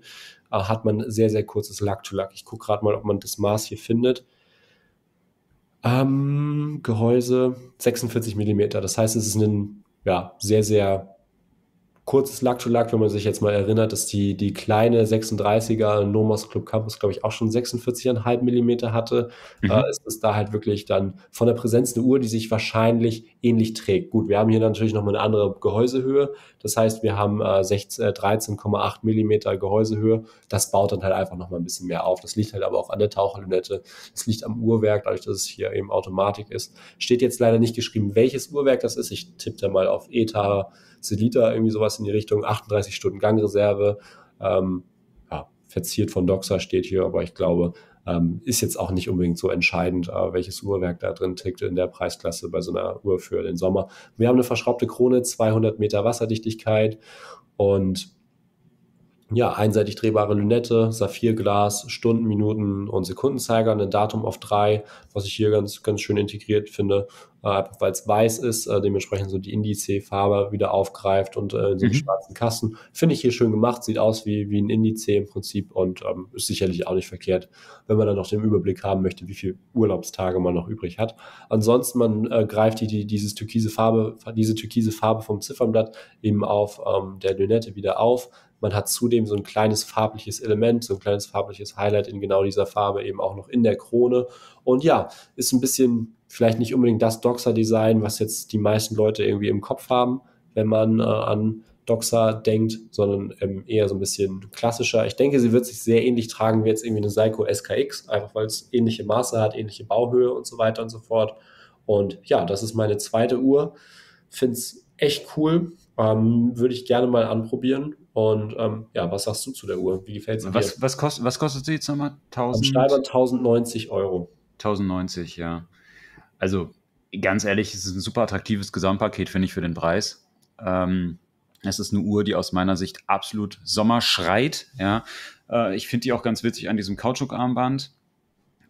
äh, hat man sehr, sehr kurzes Lack-to-Lack. Ich gucke gerade mal, ob man das Maß hier findet. Ähm, Gehäuse 46 mm. Das heißt, es ist ein ja, sehr, sehr kurzes Lack to Lack, wenn man sich jetzt mal erinnert, dass die, die kleine 36er Nomos Club Campus, glaube ich, auch schon 46,5 Millimeter hatte, mhm. äh, ist es da halt wirklich dann von der Präsenz eine Uhr, die sich wahrscheinlich ähnlich trägt. Gut, wir haben hier natürlich nochmal eine andere Gehäusehöhe. Das heißt, wir haben äh, 13,8 äh, Millimeter Gehäusehöhe. Das baut dann halt einfach nochmal ein bisschen mehr auf. Das liegt halt aber auch an der Taucherlünette. Das liegt am Uhrwerk, dadurch, dass es hier eben Automatik ist. Steht jetzt leider nicht geschrieben, welches Uhrwerk das ist. Ich tippe da mal auf ETA 150 Liter, irgendwie sowas in die Richtung, 38 Stunden Gangreserve. Ähm, ja, verziert von Doxa steht hier, aber ich glaube, ähm, ist jetzt auch nicht unbedingt so entscheidend, äh, welches Uhrwerk da drin tickt in der Preisklasse bei so einer Uhr für den Sommer. Wir haben eine verschraubte Krone, 200 Meter Wasserdichtigkeit und ja, einseitig drehbare Lünette, Saphirglas, Stunden, Minuten und Sekundenzeiger, ein Datum auf drei, was ich hier ganz, ganz schön integriert finde. Äh, einfach weil es weiß ist, äh, dementsprechend so die Indice-Farbe wieder aufgreift und den äh, mhm. schwarzen Kasten. Finde ich hier schön gemacht, sieht aus wie, wie ein Indice im Prinzip und ähm, ist sicherlich auch nicht verkehrt, wenn man dann noch den Überblick haben möchte, wie viele Urlaubstage man noch übrig hat. Ansonsten, man äh, greift die, die, dieses türkise Farbe, diese türkise Farbe vom Ziffernblatt eben auf ähm, der Lünette wieder auf. Man hat zudem so ein kleines farbliches Element, so ein kleines farbliches Highlight in genau dieser Farbe eben auch noch in der Krone. Und ja, ist ein bisschen vielleicht nicht unbedingt das doxa design was jetzt die meisten Leute irgendwie im Kopf haben, wenn man äh, an Doxa denkt, sondern ähm, eher so ein bisschen klassischer. Ich denke, sie wird sich sehr ähnlich tragen wie jetzt irgendwie eine Seiko SKX, einfach weil es ähnliche Maße hat, ähnliche Bauhöhe und so weiter und so fort. Und ja, das ist meine zweite Uhr. Finde es echt cool. Ähm, Würde ich gerne mal anprobieren. Und ähm, ja, was sagst du zu der Uhr? Wie gefällt sie was, dir? Was, kost, was kostet sie jetzt nochmal? 1000? Am Steiber 1090 Euro. 1090, ja also ganz ehrlich, es ist ein super attraktives Gesamtpaket, finde ich, für den Preis. Ähm, es ist eine Uhr, die aus meiner Sicht absolut Sommer schreit. Ja. Äh, ich finde die auch ganz witzig an diesem Kautschukarmband,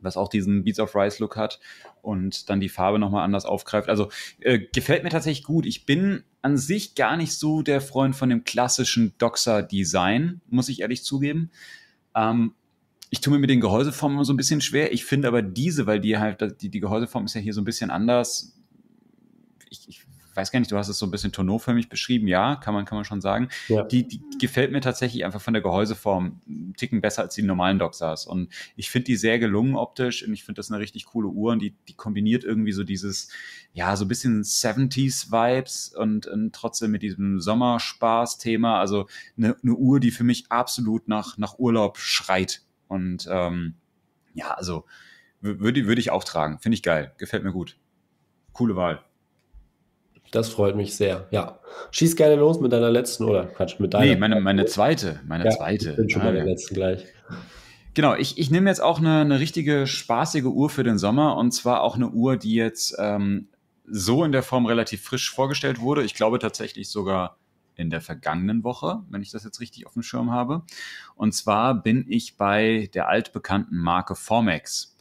was auch diesen Beats of Rice Look hat und dann die Farbe nochmal anders aufgreift. Also äh, gefällt mir tatsächlich gut. Ich bin an sich gar nicht so der Freund von dem klassischen Doxa-Design, muss ich ehrlich zugeben. Ähm, ich tue mir mit den Gehäuseformen so ein bisschen schwer. Ich finde aber diese, weil die halt, die, die Gehäuseform ist ja hier so ein bisschen anders. Ich, ich weiß gar nicht, du hast es so ein bisschen tonneauförmig beschrieben, ja, kann man, kann man schon sagen. Ja. Die, die, gefällt mir tatsächlich einfach von der Gehäuseform einen Ticken besser als die normalen Doxas. Und ich finde die sehr gelungen optisch und ich finde das eine richtig coole Uhr und die, die kombiniert irgendwie so dieses, ja, so ein bisschen 70s-Vibes und, und, trotzdem mit diesem Sommerspaß-Thema. Also eine, eine Uhr, die für mich absolut nach, nach Urlaub schreit und ähm, ja, also würde würd ich auch tragen. Finde ich geil. Gefällt mir gut. Coole Wahl. Das freut mich sehr. Ja. Schieß gerne los mit deiner letzten, oder? Quatsch, mit deiner. Nee, meine, meine zweite. Meine ja, zweite. Ich bin schon bei der letzten gleich. Genau, ich, ich nehme jetzt auch eine, eine richtige spaßige Uhr für den Sommer und zwar auch eine Uhr, die jetzt ähm, so in der Form relativ frisch vorgestellt wurde. Ich glaube tatsächlich sogar in der vergangenen Woche, wenn ich das jetzt richtig auf dem Schirm habe. Und zwar bin ich bei der altbekannten Marke Formex.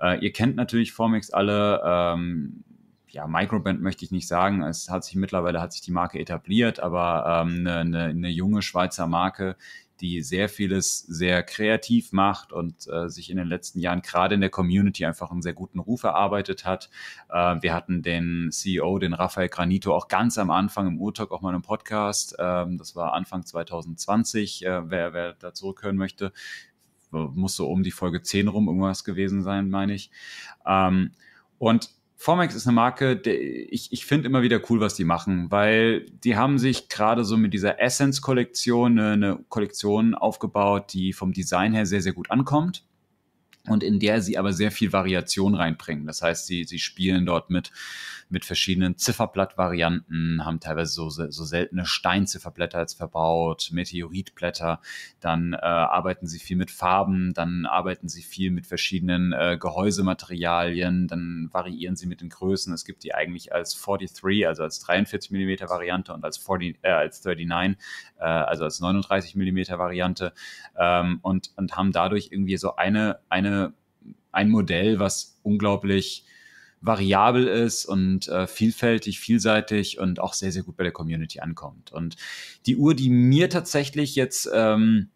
Äh, ihr kennt natürlich Formex alle. Ähm, ja, Microband möchte ich nicht sagen. Es hat sich mittlerweile hat sich die Marke etabliert, aber ähm, eine, eine, eine junge Schweizer Marke, die sehr vieles sehr kreativ macht und äh, sich in den letzten Jahren gerade in der Community einfach einen sehr guten Ruf erarbeitet hat. Äh, wir hatten den CEO, den Raphael Granito, auch ganz am Anfang im Urtalk auch mal im Podcast. Ähm, das war Anfang 2020. Äh, wer, wer da zurückhören möchte, muss so um die Folge 10 rum irgendwas gewesen sein, meine ich. Ähm, und Formex ist eine Marke, die ich, ich finde immer wieder cool, was die machen, weil die haben sich gerade so mit dieser Essence-Kollektion eine, eine, Kollektion aufgebaut, die vom Design her sehr, sehr gut ankommt und in der sie aber sehr viel Variation reinbringen. Das heißt, sie, sie spielen dort mit mit verschiedenen Zifferblattvarianten, haben teilweise so, so seltene Steinzifferblätter jetzt verbaut, Meteoritblätter. Dann äh, arbeiten sie viel mit Farben, dann arbeiten sie viel mit verschiedenen äh, Gehäusematerialien, dann variieren sie mit den Größen. Es gibt die eigentlich als 43, also als 43 mm Variante und als, 40, äh, als 39, äh, also als 39 mm Variante ähm, und, und haben dadurch irgendwie so eine, eine, ein Modell, was unglaublich variabel ist und äh, vielfältig, vielseitig und auch sehr, sehr gut bei der Community ankommt. Und die Uhr, die mir tatsächlich jetzt ähm,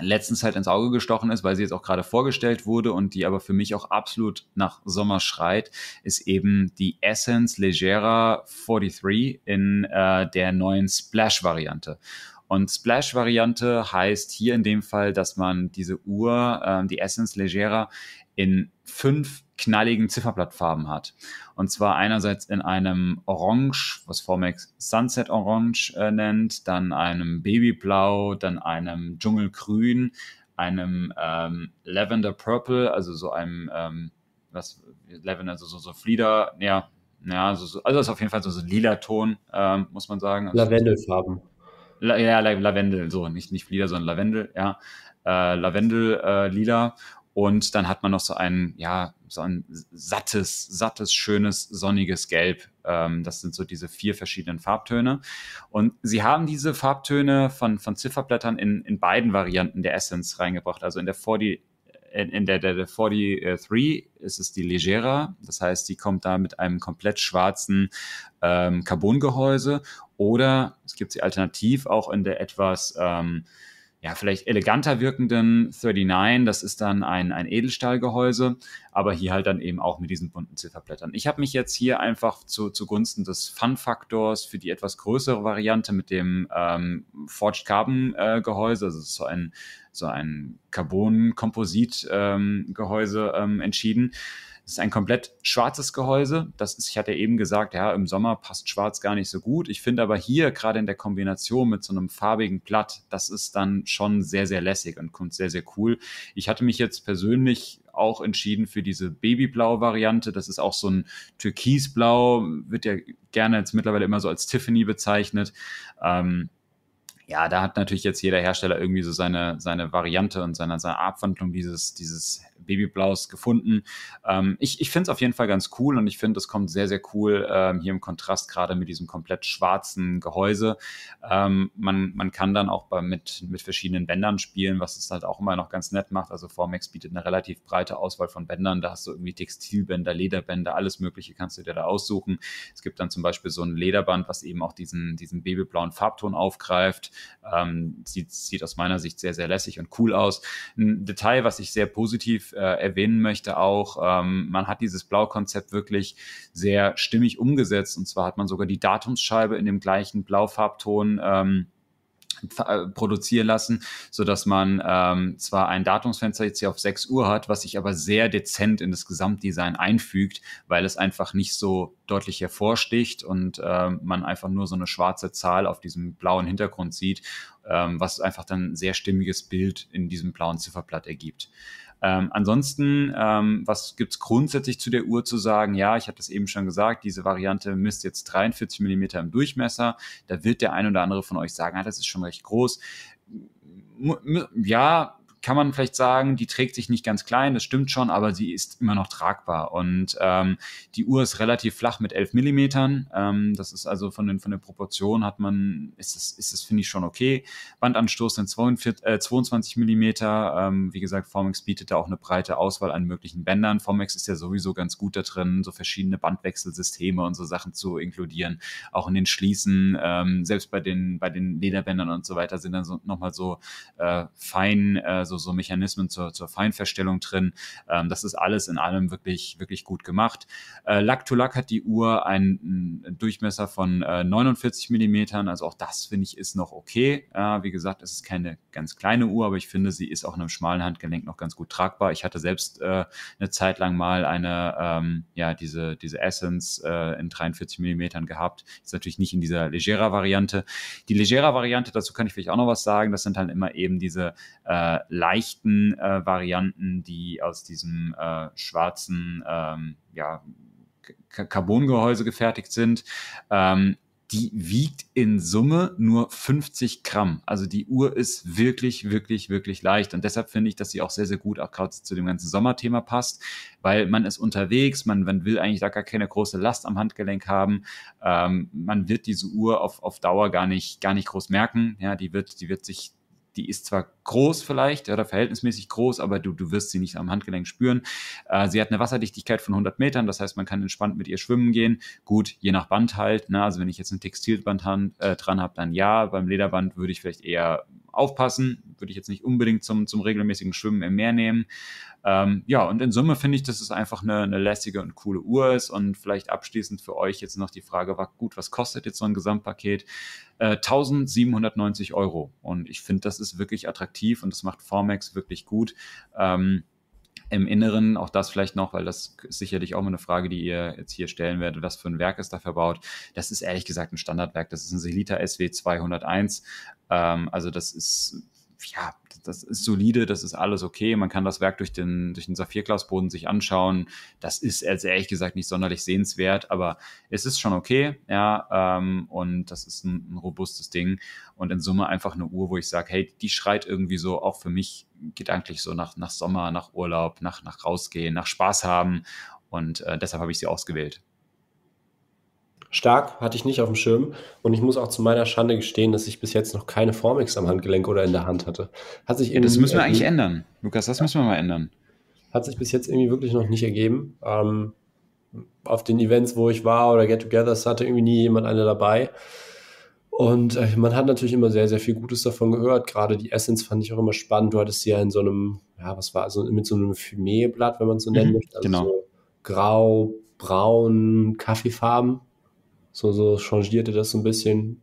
letztens halt ins Auge gestochen ist, weil sie jetzt auch gerade vorgestellt wurde und die aber für mich auch absolut nach Sommer schreit, ist eben die Essence Legera 43 in äh, der neuen Splash-Variante. Und Splash-Variante heißt hier in dem Fall, dass man diese Uhr, äh, die Essence Legera, in fünf knalligen Zifferblattfarben hat. Und zwar einerseits in einem Orange, was Formex Sunset Orange äh, nennt, dann einem Babyblau, dann einem Dschungelgrün, einem ähm, Lavender Purple, also so einem ähm, was Lavender, also so, so Flieder, ja, ja, so, so, also ist auf jeden Fall so, so ein lila Ton, ähm, muss man sagen. Also, Lavendelfarben. La, ja, Lavendel, so, nicht, nicht Flieder, sondern Lavendel, ja. Äh, Lavendel, äh, lila und dann hat man noch so ein, ja, so ein sattes, sattes, schönes, sonniges Gelb. Ähm, das sind so diese vier verschiedenen Farbtöne. Und sie haben diese Farbtöne von, von Zifferblättern in, in beiden Varianten der Essence reingebracht. Also in der 4 in, äh, in der, der, der 43 äh, ist es die Legera. Das heißt, die kommt da mit einem komplett schwarzen ähm, carbon Oder es gibt sie alternativ auch in der etwas, ähm, ja, vielleicht eleganter wirkenden 39. Das ist dann ein, ein Edelstahlgehäuse, aber hier halt dann eben auch mit diesen bunten Zifferblättern. Ich habe mich jetzt hier einfach zu, zugunsten des Fun-Faktors für die etwas größere Variante mit dem ähm, Forged Carbon-Gehäuse, äh, also so ein, so ein Carbon-Komposit-Gehäuse ähm, ähm, entschieden. Es ist ein komplett schwarzes Gehäuse. Das ist, ich hatte eben gesagt, ja, im Sommer passt schwarz gar nicht so gut. Ich finde aber hier gerade in der Kombination mit so einem farbigen Blatt, das ist dann schon sehr, sehr lässig und kommt sehr, sehr cool. Ich hatte mich jetzt persönlich auch entschieden für diese Babyblau-Variante. Das ist auch so ein Türkisblau, wird ja gerne jetzt mittlerweile immer so als Tiffany bezeichnet. Ähm, ja, da hat natürlich jetzt jeder Hersteller irgendwie so seine, seine Variante und seine, seine Abwandlung dieses, dieses Babyblaus gefunden. Ähm, ich ich finde es auf jeden Fall ganz cool und ich finde, es kommt sehr, sehr cool ähm, hier im Kontrast gerade mit diesem komplett schwarzen Gehäuse. Ähm, man, man kann dann auch bei, mit, mit verschiedenen Bändern spielen, was es halt auch immer noch ganz nett macht. Also Formex bietet eine relativ breite Auswahl von Bändern. Da hast du irgendwie Textilbänder, Lederbänder, alles Mögliche kannst du dir da aussuchen. Es gibt dann zum Beispiel so ein Lederband, was eben auch diesen, diesen babyblauen Farbton aufgreift. Ähm, sieht, sieht aus meiner Sicht sehr, sehr lässig und cool aus. Ein Detail, was ich sehr positiv äh, erwähnen möchte auch, ähm, man hat dieses Blau-Konzept wirklich sehr stimmig umgesetzt und zwar hat man sogar die Datumsscheibe in dem gleichen Blaufarbton ähm, äh, produzieren lassen, so dass man ähm, zwar ein Datumsfenster jetzt hier auf 6 Uhr hat, was sich aber sehr dezent in das Gesamtdesign einfügt, weil es einfach nicht so deutlich hervorsticht und äh, man einfach nur so eine schwarze Zahl auf diesem blauen Hintergrund sieht, ähm, was einfach dann ein sehr stimmiges Bild in diesem blauen Zifferblatt ergibt. Ähm, ansonsten, ähm, was gibt's grundsätzlich zu der Uhr zu sagen? Ja, ich habe das eben schon gesagt, diese Variante misst jetzt 43 Millimeter im Durchmesser. Da wird der ein oder andere von euch sagen, ah, das ist schon recht groß. ja, kann man vielleicht sagen, die trägt sich nicht ganz klein, das stimmt schon, aber sie ist immer noch tragbar. Und ähm, die Uhr ist relativ flach mit 11 Millimetern. Ähm, das ist also von, den, von der Proportion hat man, ist das, ist das finde ich schon okay. Bandanstoß sind 42, äh, 22 Millimeter. Ähm, wie gesagt, Formex bietet da auch eine breite Auswahl an möglichen Bändern. Formex ist ja sowieso ganz gut da drin, so verschiedene Bandwechselsysteme und so Sachen zu inkludieren, auch in den Schließen, ähm, selbst bei den, bei den Lederbändern und so weiter sind dann so, nochmal so äh, fein, äh, so so, Mechanismen zur, zur Feinverstellung drin. Ähm, das ist alles in allem wirklich, wirklich gut gemacht. Äh, Luck to Lack hat die Uhr einen, einen Durchmesser von äh, 49 mm, also auch das finde ich ist noch okay. Äh, wie gesagt, es ist keine ganz kleine Uhr, aber ich finde, sie ist auch in einem schmalen Handgelenk noch ganz gut tragbar. Ich hatte selbst äh, eine Zeit lang mal eine, ähm, ja, diese, diese Essence äh, in 43 mm gehabt. Ist natürlich nicht in dieser Legera-Variante. Die Legera-Variante, dazu kann ich vielleicht auch noch was sagen, das sind dann halt immer eben diese äh, leichten äh, Varianten, die aus diesem äh, schwarzen ähm, ja, carbon gefertigt sind. Ähm, die wiegt in Summe nur 50 Gramm. Also die Uhr ist wirklich, wirklich, wirklich leicht. Und deshalb finde ich, dass sie auch sehr, sehr gut auch gerade zu dem ganzen Sommerthema passt, weil man ist unterwegs, man, man will eigentlich da gar keine große Last am Handgelenk haben. Ähm, man wird diese Uhr auf, auf Dauer gar nicht, gar nicht groß merken. Ja, die wird, die wird sich die ist zwar groß vielleicht oder verhältnismäßig groß, aber du, du wirst sie nicht am Handgelenk spüren. Äh, sie hat eine Wasserdichtigkeit von 100 Metern, das heißt, man kann entspannt mit ihr schwimmen gehen. Gut, je nach Band halt. Ne? Also wenn ich jetzt ein Textilband äh, dran habe, dann ja. Beim Lederband würde ich vielleicht eher aufpassen. Würde ich jetzt nicht unbedingt zum, zum regelmäßigen Schwimmen im Meer nehmen. Ähm, ja, und in Summe finde ich, dass es einfach eine, eine lässige und coole Uhr ist. Und vielleicht abschließend für euch jetzt noch die Frage, war gut, was kostet jetzt so ein Gesamtpaket? Äh, 1790 Euro. Und ich finde, das ist wirklich attraktiv und das macht Formex wirklich gut. Ähm, im Inneren, auch das vielleicht noch, weil das ist sicherlich auch mal eine Frage, die ihr jetzt hier stellen werdet, was für ein Werk ist da verbaut. Das ist ehrlich gesagt ein Standardwerk. Das ist ein Selita SW 201. Ähm, also das ist ja, das ist solide, das ist alles okay. Man kann das Werk durch den, durch den Saphirglasboden sich anschauen. Das ist jetzt ehrlich gesagt nicht sonderlich sehenswert, aber es ist schon okay, ja, ähm, und das ist ein, ein, robustes Ding. Und in Summe einfach eine Uhr, wo ich sage, hey, die schreit irgendwie so auch für mich geht eigentlich so nach, nach Sommer, nach Urlaub, nach, nach rausgehen, nach Spaß haben. Und äh, deshalb habe ich sie ausgewählt. Stark hatte ich nicht auf dem Schirm und ich muss auch zu meiner Schande gestehen, dass ich bis jetzt noch keine Formix am Handgelenk oder in der Hand hatte. Hat sich ja, das müssen wir eigentlich ändern, Lukas, das ja. müssen wir mal ändern. Hat sich bis jetzt irgendwie wirklich noch nicht ergeben. Ähm, auf den Events, wo ich war oder Get-Togethers, hatte irgendwie nie jemand eine dabei. Und äh, man hat natürlich immer sehr, sehr viel Gutes davon gehört. Gerade die Essence fand ich auch immer spannend. Du hattest sie ja in so einem, ja, was war, also mit so einem Fumé-Blatt, wenn man so nennen mhm, möchte. Also genau. So grau, braun, Kaffeefarben. So, so changierte das so ein bisschen.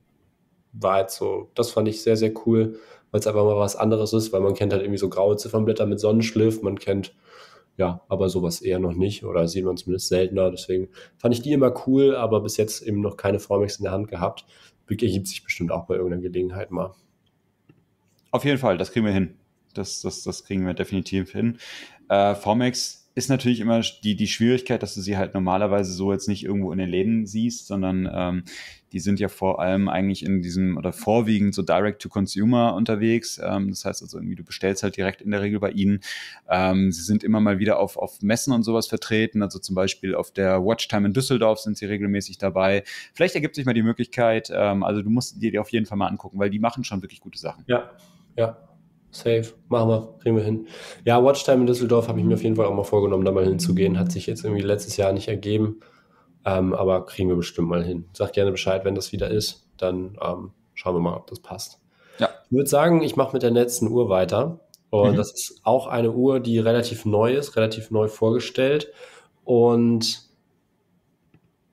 War jetzt so, das fand ich sehr, sehr cool, weil es einfach mal was anderes ist, weil man kennt halt irgendwie so graue Ziffernblätter mit Sonnenschliff, man kennt, ja, aber sowas eher noch nicht oder sieht man zumindest seltener. Deswegen fand ich die immer cool, aber bis jetzt eben noch keine Formex in der Hand gehabt ergibt sich bestimmt auch bei irgendeiner Gelegenheit mal. Auf jeden Fall, das kriegen wir hin. Das, das, das kriegen wir definitiv hin. Äh, Formex ist natürlich immer die, die Schwierigkeit, dass du sie halt normalerweise so jetzt nicht irgendwo in den Läden siehst, sondern ähm, die sind ja vor allem eigentlich in diesem oder vorwiegend so Direct-to-Consumer unterwegs. Ähm, das heißt also irgendwie, du bestellst halt direkt in der Regel bei ihnen. Ähm, sie sind immer mal wieder auf, auf Messen und sowas vertreten. Also zum Beispiel auf der Watchtime in Düsseldorf sind sie regelmäßig dabei. Vielleicht ergibt sich mal die Möglichkeit. Ähm, also du musst dir die auf jeden Fall mal angucken, weil die machen schon wirklich gute Sachen. Ja, ja. Safe. Machen wir, kriegen wir hin. Ja, Watchtime in Düsseldorf habe ich mir auf jeden Fall auch mal vorgenommen, da mal hinzugehen. Hat sich jetzt irgendwie letztes Jahr nicht ergeben. Ähm, aber kriegen wir bestimmt mal hin. Sag gerne Bescheid, wenn das wieder ist. Dann ähm, schauen wir mal, ob das passt. Ja. Ich würde sagen, ich mache mit der letzten Uhr weiter. Und oh, mhm. das ist auch eine Uhr, die relativ neu ist, relativ neu vorgestellt. Und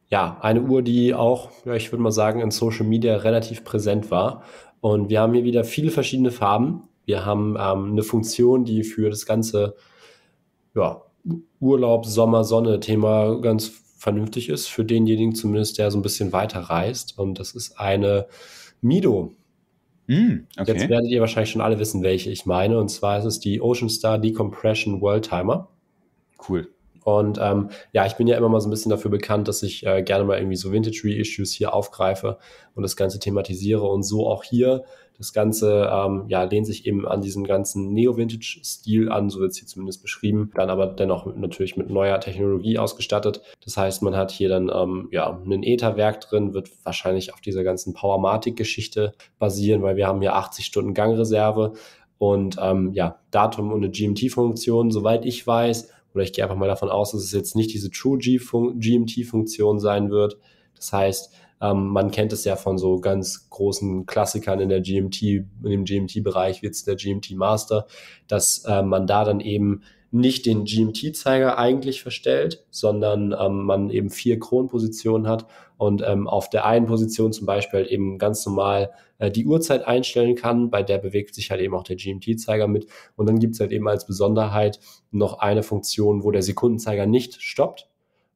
ja, eine Uhr, die auch, ja, ich würde mal sagen, in Social Media relativ präsent war. Und wir haben hier wieder viele verschiedene Farben. Wir haben ähm, eine Funktion, die für das ganze ja, Urlaub, Sommer, Sonne Thema ganz vernünftig ist, für denjenigen zumindest, der so ein bisschen weiter reist. Und das ist eine Mido. Mm, okay. Jetzt werdet ihr wahrscheinlich schon alle wissen, welche ich meine. Und zwar ist es die Ocean Star Decompression World Timer. Cool. Und ähm, ja, ich bin ja immer mal so ein bisschen dafür bekannt, dass ich äh, gerne mal irgendwie so Vintage-Reissues hier aufgreife und das Ganze thematisiere. Und so auch hier das Ganze ähm, ja, lehnt sich eben an diesen ganzen Neo-Vintage-Stil an, so wird es hier zumindest beschrieben, dann aber dennoch natürlich mit neuer Technologie ausgestattet. Das heißt, man hat hier dann ähm, ja, ein Ether-Werk drin, wird wahrscheinlich auf dieser ganzen Powermatic-Geschichte basieren, weil wir haben hier 80 Stunden Gangreserve und ähm, ja, Datum und eine GMT-Funktion, soweit ich weiß, oder ich gehe einfach mal davon aus, dass es jetzt nicht diese True GMT-Funktion sein wird. Das heißt, ähm, man kennt es ja von so ganz großen Klassikern in der GMT, in dem GMT-Bereich wird es der GMT Master, dass äh, man da dann eben nicht den GMT-Zeiger eigentlich verstellt, sondern ähm, man eben vier Kronpositionen hat und ähm, auf der einen Position zum Beispiel halt eben ganz normal äh, die Uhrzeit einstellen kann, bei der bewegt sich halt eben auch der GMT-Zeiger mit. Und dann gibt's halt eben als Besonderheit noch eine Funktion, wo der Sekundenzeiger nicht stoppt,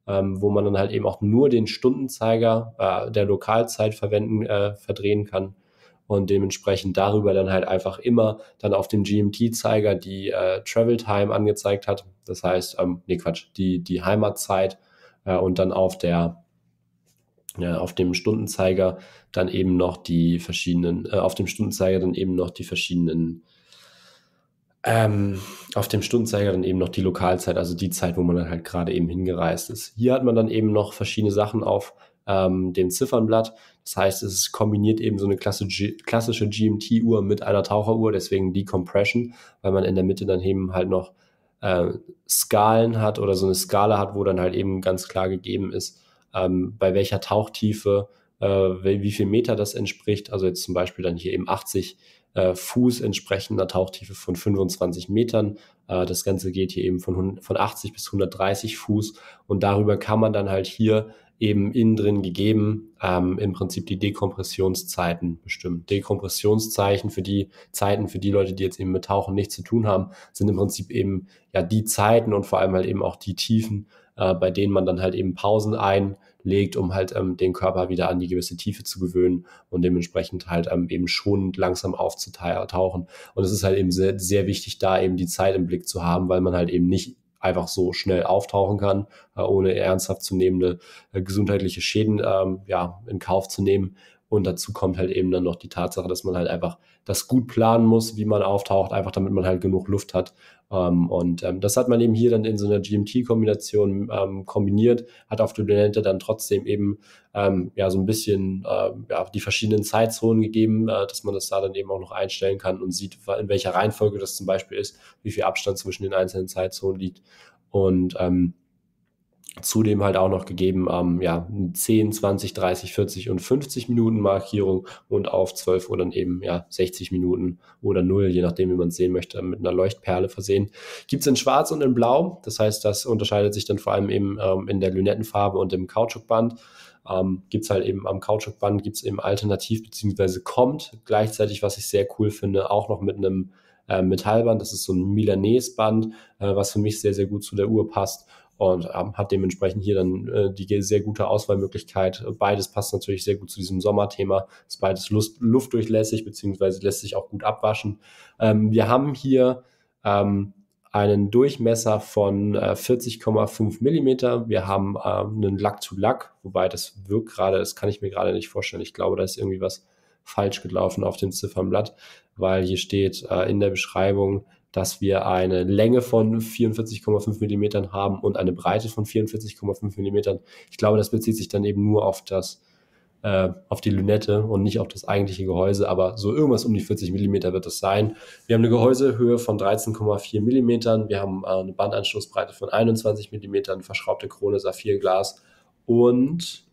ähm, wo man dann halt eben auch nur den Stundenzeiger äh, der Lokalzeit verwenden, äh, verdrehen kann und dementsprechend darüber dann halt einfach immer dann auf dem GMT-Zeiger die äh, Travel Time angezeigt hat. Das heißt, ähm, nee Quatsch, die, die Heimatzeit äh, und dann auf der auf dem Stundenzeiger dann eben noch die verschiedenen, äh, auf dem Stundenzeiger dann eben noch die verschiedenen ähm, auf dem Stundenzeiger dann eben noch die Lokalzeit, also die Zeit, wo man dann halt gerade eben hingereist ist. Hier hat man dann eben noch verschiedene Sachen auf ähm, dem Ziffernblatt. Das heißt, es kombiniert eben so eine klassische GMT-Uhr mit einer Taucheruhr, deswegen Decompression, weil man in der Mitte dann eben halt noch äh, Skalen hat oder so eine Skala hat, wo dann halt eben ganz klar gegeben ist, ähm, bei welcher Tauchtiefe, äh, wie, wie viel Meter das entspricht. Also jetzt zum Beispiel dann hier eben 80 äh, Fuß entsprechend einer Tauchtiefe von 25 Metern. Äh, das Ganze geht hier eben von, von 80 bis 130 Fuß und darüber kann man dann halt hier eben innen drin gegeben, ähm, im Prinzip die Dekompressionszeiten bestimmen. Dekompressionszeichen für die Zeiten, für die Leute, die jetzt eben mit Tauchen nichts zu tun haben, sind im Prinzip eben ja die Zeiten und vor allem halt eben auch die Tiefen, äh, bei denen man dann halt eben Pausen ein legt, um halt ähm, den Körper wieder an die gewisse Tiefe zu gewöhnen und dementsprechend halt ähm, eben schonend langsam aufzutauchen. Und es ist halt eben sehr, sehr wichtig, da eben die Zeit im Blick zu haben, weil man halt eben nicht einfach so schnell auftauchen kann, äh, ohne ernsthaft zu nehmende äh, gesundheitliche Schäden ähm, ja, in Kauf zu nehmen. Und dazu kommt halt eben dann noch die Tatsache, dass man halt einfach das gut planen muss, wie man auftaucht, einfach damit man halt genug Luft hat. Ähm, und ähm, das hat man eben hier dann in so einer GMT-Kombination ähm, kombiniert, hat auf Dolente dann trotzdem eben ja so ein bisschen ja, die verschiedenen Zeitzonen gegeben, äh, dass man das da dann eben auch noch einstellen kann und sieht, in welcher Reihenfolge das zum Beispiel ist, wie viel Abstand zwischen den einzelnen Zeitzonen liegt. Und ähm, Zudem halt auch noch gegeben ähm, ja, 10, 20, 30, 40 und 50 Minuten Markierung und auf 12 Uhr dann eben ja, 60 Minuten oder 0, je nachdem, wie man es sehen möchte, mit einer Leuchtperle versehen. Gibt es in schwarz und in blau, das heißt, das unterscheidet sich dann vor allem eben ähm, in der Lünettenfarbe und im Kautschukband. Ähm, gibt es halt eben am Kautschukband, gibt es eben alternativ, beziehungsweise kommt gleichzeitig, was ich sehr cool finde, auch noch mit einem äh, Metallband, das ist so ein Milanese-Band, äh, was für mich sehr, sehr gut zu der Uhr passt und ähm, hat dementsprechend hier dann äh, die sehr gute Auswahlmöglichkeit. Beides passt natürlich sehr gut zu diesem Sommerthema. Ist beides Lust, luftdurchlässig beziehungsweise lässt sich auch gut abwaschen. Ähm, wir haben hier ähm, einen Durchmesser von äh, 40,5 Millimeter. Wir haben äh, einen Lack zu Lack, wobei das wirkt gerade, das kann ich mir gerade nicht vorstellen. Ich glaube, da ist irgendwie was falsch gelaufen auf dem Ziffernblatt, weil hier steht äh, in der Beschreibung dass wir eine Länge von 44,5 mm haben und eine Breite von 44,5 mm. Ich glaube, das bezieht sich dann eben nur auf das äh, auf die Lünette und nicht auf das eigentliche Gehäuse, aber so irgendwas um die 40 mm wird das sein. Wir haben eine Gehäusehöhe von 13,4 mm, wir haben eine Bandanschlussbreite von 21 mm, verschraubte Krone Saphirglas und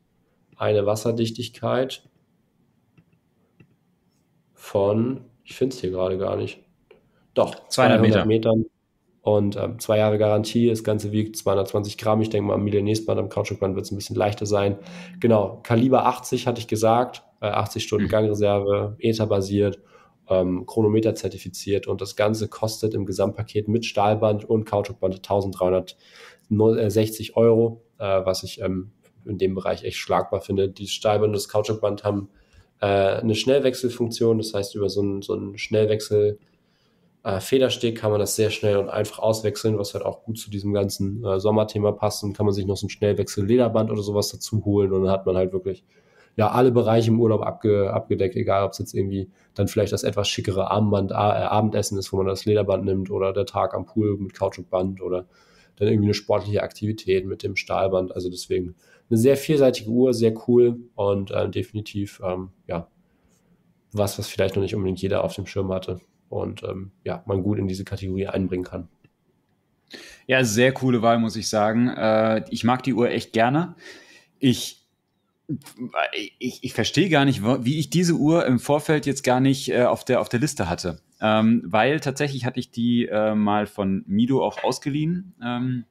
eine Wasserdichtigkeit von, ich finde es hier gerade gar nicht, doch, 200 Meter. Metern. Und äh, zwei Jahre Garantie, das Ganze wiegt 220 Gramm. Ich denke mal, am Millionärsband, am Kautschukband wird es ein bisschen leichter sein. Genau, Kaliber 80 hatte ich gesagt, äh, 80 Stunden mhm. Gangreserve, ETA-basiert, ähm, Chronometer zertifiziert und das Ganze kostet im Gesamtpaket mit Stahlband und Kautschukband 1360 äh, Euro, äh, was ich ähm, in dem Bereich echt schlagbar finde. Die Stahlband und das Kautschukband haben äh, eine Schnellwechselfunktion, das heißt, über so einen, so einen Schnellwechsel äh, Federsteg kann man das sehr schnell und einfach auswechseln, was halt auch gut zu diesem ganzen äh, Sommerthema passt. Und kann man sich noch so ein Schnellwechsel Lederband oder sowas dazu holen und dann hat man halt wirklich ja alle Bereiche im Urlaub abge abgedeckt, egal ob es jetzt irgendwie dann vielleicht das etwas schickere Armband, äh, Abendessen ist, wo man das Lederband nimmt oder der Tag am Pool mit Couch und Band oder dann irgendwie eine sportliche Aktivität mit dem Stahlband. Also deswegen eine sehr vielseitige Uhr, sehr cool und äh, definitiv ähm, ja was, was vielleicht noch nicht unbedingt jeder auf dem Schirm hatte und ähm, ja, man gut in diese Kategorie einbringen kann. Ja, sehr coole Wahl, muss ich sagen. Äh, ich mag die Uhr echt gerne. Ich ich, ich verstehe gar nicht, wie ich diese Uhr im Vorfeld jetzt gar nicht äh, auf, der, auf der Liste hatte. Ähm, weil tatsächlich hatte ich die äh, mal von Mido auch ausgeliehen. Ähm,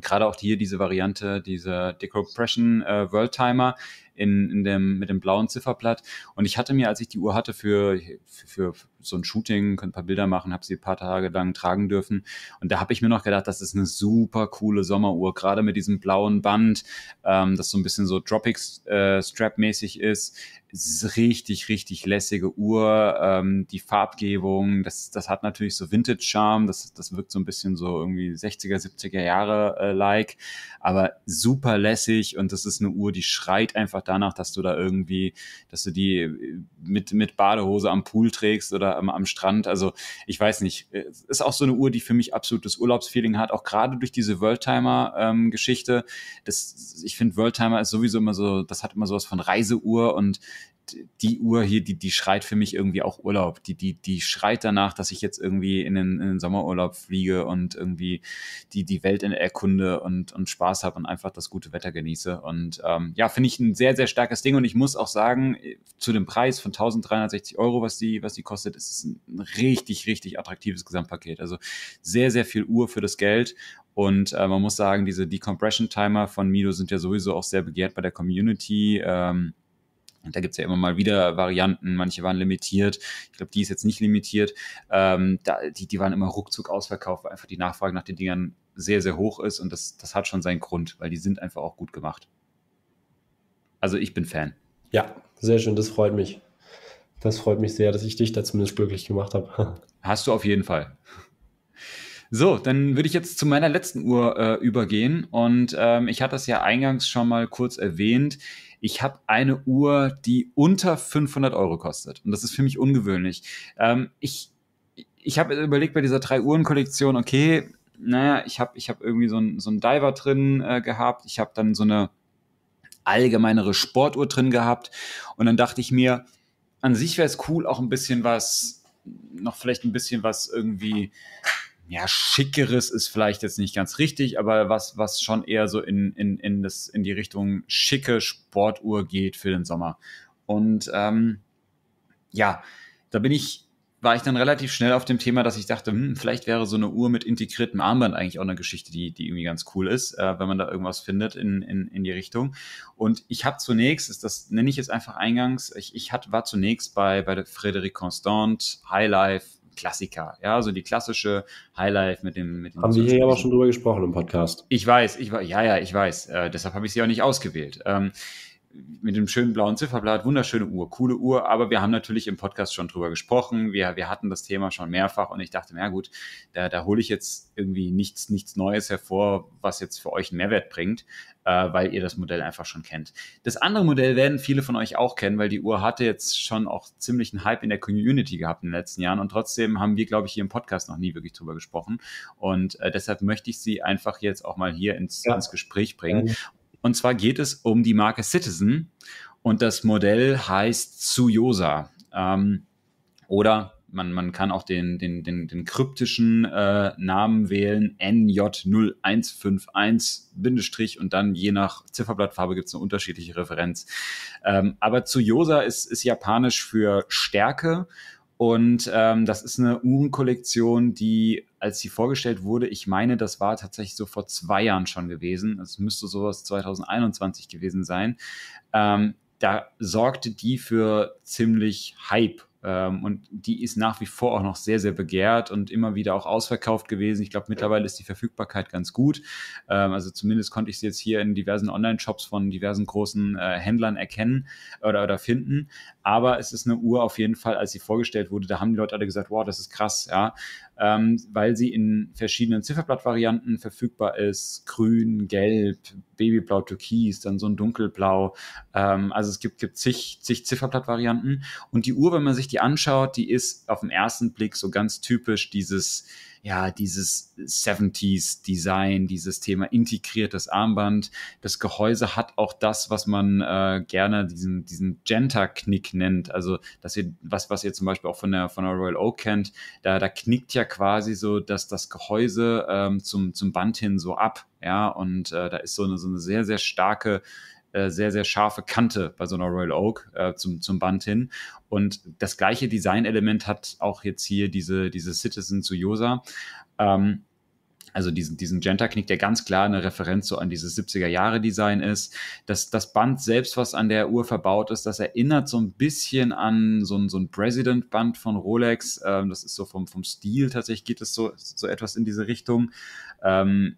Gerade auch hier diese Variante, diese Decompression äh, World Timer, in, in dem, mit dem blauen Zifferblatt. Und ich hatte mir, als ich die Uhr hatte, für, für, für so ein Shooting, könnte ein paar Bilder machen, habe sie ein paar Tage lang tragen dürfen. Und da habe ich mir noch gedacht, das ist eine super coole Sommeruhr, gerade mit diesem blauen Band, ähm, das so ein bisschen so Tropics-Strap-mäßig äh, ist. ist. Richtig, richtig lässige Uhr. Ähm, die Farbgebung, das, das hat natürlich so Vintage-Charme, das, das wirkt so ein bisschen so irgendwie 60er, 70er Jahre-like, äh, aber super lässig und das ist eine Uhr, die schreit einfach danach, dass du da irgendwie, dass du die äh, mit, mit Badehose am Pool trägst oder am, am Strand. Also ich weiß nicht, ist auch so eine Uhr, die für mich absolutes Urlaubsfeeling hat, auch gerade durch diese Worldtimer-Geschichte. Ähm, das, ich finde, Worldtimer ist sowieso immer so, das hat immer sowas von Reiseuhr und die Uhr hier, die, die schreit für mich irgendwie auch Urlaub. Die, die, die schreit danach, dass ich jetzt irgendwie in den, in den Sommerurlaub fliege und irgendwie die, die Welt erkunde und, und Spaß habe und einfach das gute Wetter genieße. Und ähm, ja, finde ich ein sehr, sehr starkes Ding. Und ich muss auch sagen, zu dem Preis von 1360 Euro, was die, was die kostet, ist es ein richtig, richtig attraktives Gesamtpaket. Also sehr, sehr viel Uhr für das Geld. Und äh, man muss sagen, diese Decompression Timer von Mido sind ja sowieso auch sehr begehrt bei der Community. Ähm, und Da gibt es ja immer mal wieder Varianten, manche waren limitiert. Ich glaube, die ist jetzt nicht limitiert. Ähm, da, die, die waren immer ruckzuck ausverkauft, weil einfach die Nachfrage nach den Dingern sehr, sehr hoch ist. Und das, das hat schon seinen Grund, weil die sind einfach auch gut gemacht. Also ich bin Fan. Ja, sehr schön, das freut mich. Das freut mich sehr, dass ich dich da zumindest glücklich gemacht habe. Hast du auf jeden Fall. So, dann würde ich jetzt zu meiner letzten Uhr äh, übergehen. Und ähm, ich hatte das ja eingangs schon mal kurz erwähnt ich habe eine Uhr, die unter 500 Euro kostet. Und das ist für mich ungewöhnlich. Ähm, ich ich habe überlegt bei dieser drei Uhren-Kollektion, okay, naja, ich habe ich hab irgendwie so einen so Diver drin äh, gehabt. Ich habe dann so eine allgemeinere Sportuhr drin gehabt. Und dann dachte ich mir, an sich wäre es cool, auch ein bisschen was, noch vielleicht ein bisschen was irgendwie ja, schickeres ist vielleicht jetzt nicht ganz richtig, aber was, was schon eher so in, in, in, das, in die Richtung schicke Sportuhr geht für den Sommer. Und ähm, ja, da bin ich, war ich dann relativ schnell auf dem Thema, dass ich dachte, hm, vielleicht wäre so eine Uhr mit integriertem Armband eigentlich auch eine Geschichte, die, die irgendwie ganz cool ist, äh, wenn man da irgendwas findet in, in, in die Richtung. Und ich habe zunächst, das nenne ich jetzt einfach eingangs, ich, ich hat, war zunächst bei, bei der Frédéric Constant, Highlife, Klassiker. Ja, so die klassische Highlife mit dem. Mit dem Haben wir hier aber schon drüber gesprochen im Podcast. Ich weiß, ich war, ja, ja, ich weiß. Äh, deshalb habe ich sie auch nicht ausgewählt. Ähm, mit dem schönen blauen Zifferblatt, wunderschöne Uhr, coole Uhr, aber wir haben natürlich im Podcast schon drüber gesprochen, wir, wir hatten das Thema schon mehrfach und ich dachte, na gut, da, da hole ich jetzt irgendwie nichts, nichts Neues hervor, was jetzt für euch einen Mehrwert bringt, äh, weil ihr das Modell einfach schon kennt. Das andere Modell werden viele von euch auch kennen, weil die Uhr hatte jetzt schon auch ziemlich einen Hype in der Community gehabt in den letzten Jahren und trotzdem haben wir, glaube ich, hier im Podcast noch nie wirklich drüber gesprochen und äh, deshalb möchte ich sie einfach jetzt auch mal hier ins, ja. ins Gespräch bringen. Ja und zwar geht es um die Marke Citizen und das Modell heißt Suyosa. Ähm, oder man, man kann auch den, den, den, den kryptischen äh, Namen wählen, NJ0151- und dann je nach Zifferblattfarbe gibt es eine unterschiedliche Referenz. Ähm, aber Tsuyosa ist, ist japanisch für Stärke und ähm, das ist eine Uhrenkollektion, die, als sie vorgestellt wurde, ich meine, das war tatsächlich so vor zwei Jahren schon gewesen. Es müsste sowas 2021 gewesen sein. Ähm, da sorgte die für ziemlich Hype. Ähm, und die ist nach wie vor auch noch sehr, sehr begehrt und immer wieder auch ausverkauft gewesen. Ich glaube, mittlerweile ist die Verfügbarkeit ganz gut. Ähm, also zumindest konnte ich sie jetzt hier in diversen Online-Shops von diversen großen äh, Händlern erkennen äh, oder, oder finden. Aber es ist eine Uhr auf jeden Fall, als sie vorgestellt wurde, da haben die Leute alle gesagt, wow, das ist krass, ja, ähm, weil sie in verschiedenen Zifferblattvarianten verfügbar ist, grün, gelb, Babyblau, Türkis, dann so ein dunkelblau. Ähm, also es gibt, gibt zig, zig Zifferblattvarianten. Und die Uhr, wenn man sich die anschaut, die ist auf den ersten Blick so ganz typisch dieses ja, dieses 70s Design, dieses Thema integriertes Armband. Das Gehäuse hat auch das, was man äh, gerne diesen, diesen Genta-Knick nennt. Also, dass ihr, was, was ihr zum Beispiel auch von der, von der Royal Oak kennt, da, da knickt ja quasi so, dass das Gehäuse ähm, zum, zum Band hin so ab. Ja, und äh, da ist so eine, so eine sehr, sehr starke äh, sehr, sehr scharfe Kante bei so einer Royal Oak äh, zum, zum Band hin. Und das gleiche Designelement hat auch jetzt hier diese, diese Citizen Tsuyosa. Ähm, also diesen, diesen Genta-Knick, der ganz klar eine Referenz so an dieses 70er-Jahre-Design ist. Das, das Band selbst, was an der Uhr verbaut ist, das erinnert so ein bisschen an so ein, so ein President-Band von Rolex. Ähm, das ist so vom, vom Stil tatsächlich geht es so, so etwas in diese Richtung. Ähm,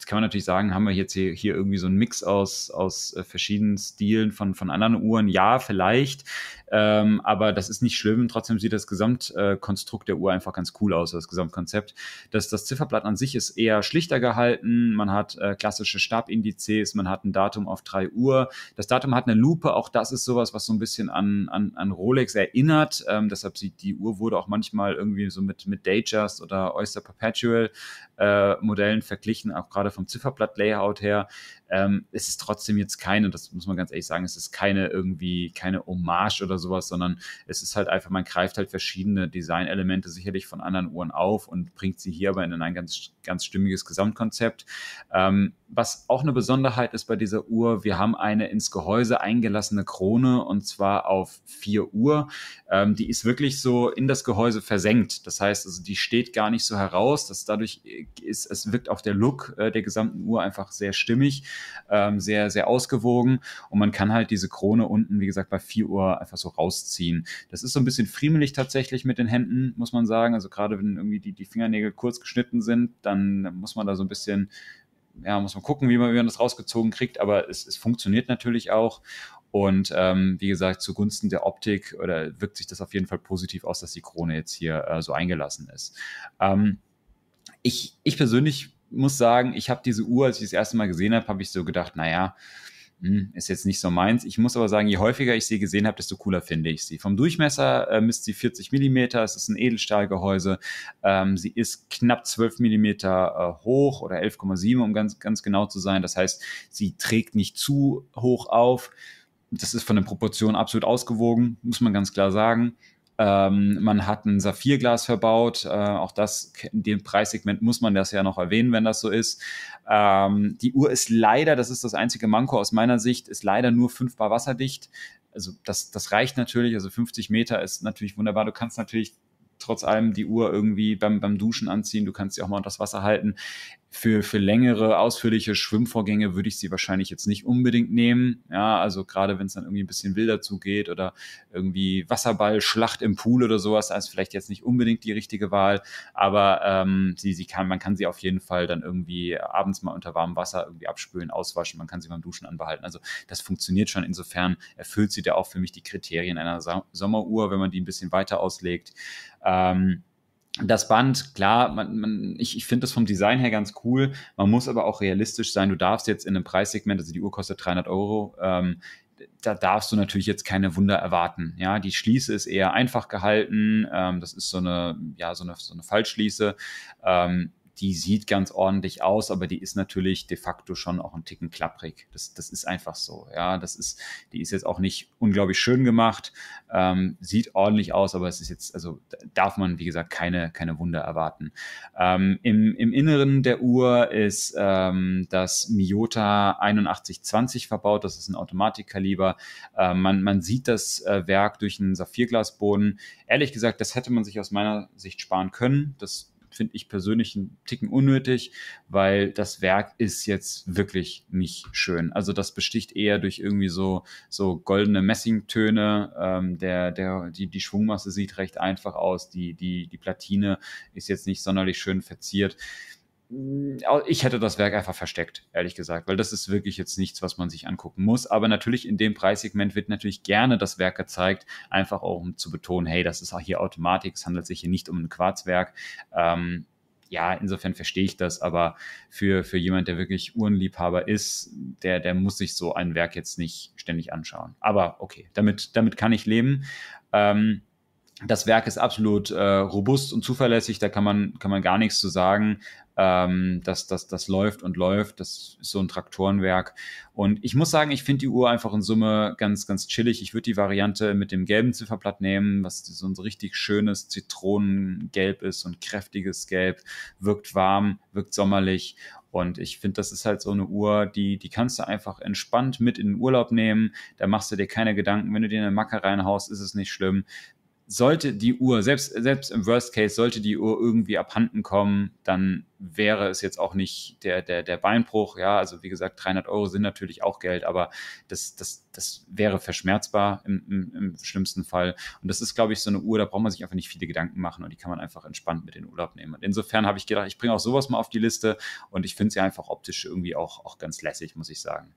Jetzt kann man natürlich sagen, haben wir jetzt hier, hier irgendwie so einen Mix aus, aus äh, verschiedenen Stilen von, von anderen Uhren? Ja, vielleicht. Ähm, aber das ist nicht schlimm. Trotzdem sieht das Gesamtkonstrukt äh, der Uhr einfach ganz cool aus, das Gesamtkonzept. Das, das Zifferblatt an sich ist eher schlichter gehalten. Man hat äh, klassische Stabindizes, man hat ein Datum auf 3 Uhr. Das Datum hat eine Lupe. Auch das ist sowas, was so ein bisschen an, an, an Rolex erinnert. Ähm, deshalb sieht die Uhr wurde auch manchmal irgendwie so mit, mit Dayjust oder Oyster Perpetual äh, Modellen verglichen, auch gerade vom Zifferblatt-Layout her. Ähm, es ist trotzdem jetzt keine, das muss man ganz ehrlich sagen, es ist keine irgendwie, keine Hommage oder sowas, sondern es ist halt einfach, man greift halt verschiedene Designelemente sicherlich von anderen Uhren auf und bringt sie hier aber in ein ganz, ganz stimmiges Gesamtkonzept. Ähm, was auch eine Besonderheit ist bei dieser Uhr, wir haben eine ins Gehäuse eingelassene Krone und zwar auf 4 Uhr. Ähm, die ist wirklich so in das Gehäuse versenkt. Das heißt, also die steht gar nicht so heraus. Dass dadurch äh, ist, es wirkt auch der Look äh, der gesamten Uhr einfach sehr stimmig ähm, sehr, sehr ausgewogen. Und man kann halt diese Krone unten, wie gesagt, bei 4 Uhr einfach so rausziehen. Das ist so ein bisschen friemelig tatsächlich mit den Händen, muss man sagen. Also gerade wenn irgendwie die, die Fingernägel kurz geschnitten sind, dann muss man da so ein bisschen ja, muss man gucken, wie man, wie man das rausgezogen kriegt, aber es, es funktioniert natürlich auch. Und ähm, wie gesagt, zugunsten der Optik oder wirkt sich das auf jeden Fall positiv aus, dass die Krone jetzt hier äh, so eingelassen ist. Ähm, ich, ich persönlich muss sagen, ich habe diese Uhr, als ich das erste Mal gesehen habe, habe ich so gedacht, naja, hm, ist jetzt nicht so meins. Ich muss aber sagen, je häufiger ich sie gesehen habe, desto cooler finde ich sie. Vom Durchmesser äh, misst sie 40 Millimeter. es ist ein Edelstahlgehäuse, ähm, sie ist knapp 12 Millimeter äh, hoch oder 11,7 um ganz, ganz genau zu sein. Das heißt, sie trägt nicht zu hoch auf. Das ist von den Proportionen absolut ausgewogen, muss man ganz klar sagen. Ähm, man hat ein Saphirglas verbaut. Äh, auch das, in dem Preissegment muss man das ja noch erwähnen, wenn das so ist. Ähm, die Uhr ist leider, das ist das einzige Manko aus meiner Sicht, ist leider nur 5 Bar wasserdicht. Also das, das reicht natürlich. Also 50 Meter ist natürlich wunderbar. Du kannst natürlich trotz allem die Uhr irgendwie beim, beim Duschen anziehen, du kannst sie auch mal unter das Wasser halten für, für längere, ausführliche Schwimmvorgänge würde ich sie wahrscheinlich jetzt nicht unbedingt nehmen. Ja, also gerade wenn es dann irgendwie ein bisschen wilder zugeht oder irgendwie Wasserballschlacht im Pool oder sowas, ist vielleicht jetzt nicht unbedingt die richtige Wahl. Aber ähm, sie, sie kann, man kann sie auf jeden Fall dann irgendwie abends mal unter warmem Wasser irgendwie abspülen, auswaschen, man kann sie beim Duschen anbehalten. Also das funktioniert schon. Insofern erfüllt sie da auch für mich die Kriterien einer Sa Sommeruhr, wenn man die ein bisschen weiter auslegt. Ähm, das Band, klar, man, man, ich, ich finde das vom Design her ganz cool. Man muss aber auch realistisch sein. Du darfst jetzt in einem Preissegment, also die Uhr kostet 300 Euro, ähm, da darfst du natürlich jetzt keine Wunder erwarten. Ja, die Schließe ist eher einfach gehalten. Ähm, das ist so eine, ja, so eine, so eine Falschschließe. Ähm, die sieht ganz ordentlich aus, aber die ist natürlich de facto schon auch ein Ticken klapprig. Das, das ist einfach so. Ja, das ist, die ist jetzt auch nicht unglaublich schön gemacht, ähm, sieht ordentlich aus, aber es ist jetzt, also darf man, wie gesagt, keine, keine Wunder erwarten. Ähm, im, Im Inneren der Uhr ist ähm, das Miota 8120 verbaut. Das ist ein Automatikkaliber. Äh, man, man sieht das äh, Werk durch einen Saphirglasboden. Ehrlich gesagt, das hätte man sich aus meiner Sicht sparen können. Das finde ich persönlich ein Ticken unnötig, weil das Werk ist jetzt wirklich nicht schön. Also das besticht eher durch irgendwie so, so goldene Messingtöne. Ähm, der, der, die, die Schwungmasse sieht recht einfach aus. Die, die, die Platine ist jetzt nicht sonderlich schön verziert ich hätte das Werk einfach versteckt, ehrlich gesagt, weil das ist wirklich jetzt nichts, was man sich angucken muss. Aber natürlich in dem Preissegment wird natürlich gerne das Werk gezeigt, einfach auch um zu betonen, hey, das ist auch hier Automatik, es handelt sich hier nicht um ein Quarzwerk. Ähm, ja, insofern verstehe ich das, aber für, für jemand, der wirklich Uhrenliebhaber ist, der, der muss sich so ein Werk jetzt nicht ständig anschauen. Aber okay, damit, damit kann ich leben. Ähm, das Werk ist absolut äh, robust und zuverlässig, da kann man, kann man gar nichts zu sagen. Ähm, das, das, das läuft und läuft, das ist so ein Traktorenwerk. Und ich muss sagen, ich finde die Uhr einfach in Summe ganz, ganz chillig. Ich würde die Variante mit dem gelben Zifferblatt nehmen, was so ein richtig schönes Zitronengelb ist und kräftiges Gelb, wirkt warm, wirkt sommerlich. Und ich finde, das ist halt so eine Uhr, die, die kannst du einfach entspannt mit in den Urlaub nehmen. Da machst du dir keine Gedanken. Wenn du dir eine Macke reinhaust, ist es nicht schlimm sollte die Uhr, selbst, selbst im Worst Case, sollte die Uhr irgendwie abhanden kommen, dann wäre es jetzt auch nicht der, der, der Beinbruch. Ja, also wie gesagt, 300 Euro sind natürlich auch Geld, aber das, das, das wäre verschmerzbar im, im, im schlimmsten Fall. Und das ist, glaube ich, so eine Uhr, da braucht man sich einfach nicht viele Gedanken machen und die kann man einfach entspannt mit in den Urlaub nehmen. Und insofern habe ich gedacht, ich bringe auch sowas mal auf die Liste und ich finde sie ja einfach optisch irgendwie auch, auch ganz lässig, muss ich sagen.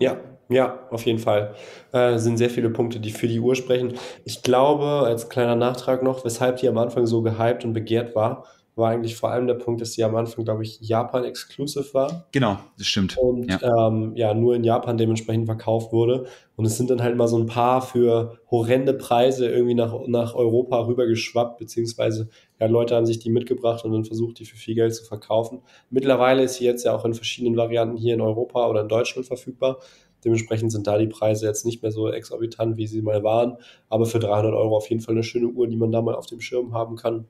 Ja, ja, auf jeden Fall. Äh, sind sehr viele Punkte, die für die Uhr sprechen. Ich glaube, als kleiner Nachtrag noch, weshalb die am Anfang so gehypt und begehrt war, war eigentlich vor allem der Punkt, dass sie am Anfang, glaube ich, Japan-exclusive war. Genau, das stimmt. Und ja. Ähm, ja. nur in Japan dementsprechend verkauft wurde. Und es sind dann halt mal so ein paar für horrende Preise irgendwie nach, nach Europa rübergeschwappt, beziehungsweise ja, Leute haben sich die mitgebracht und dann versucht, die für viel Geld zu verkaufen. Mittlerweile ist sie jetzt ja auch in verschiedenen Varianten hier in Europa oder in Deutschland verfügbar. Dementsprechend sind da die Preise jetzt nicht mehr so exorbitant, wie sie mal waren. Aber für 300 Euro auf jeden Fall eine schöne Uhr, die man da mal auf dem Schirm haben kann.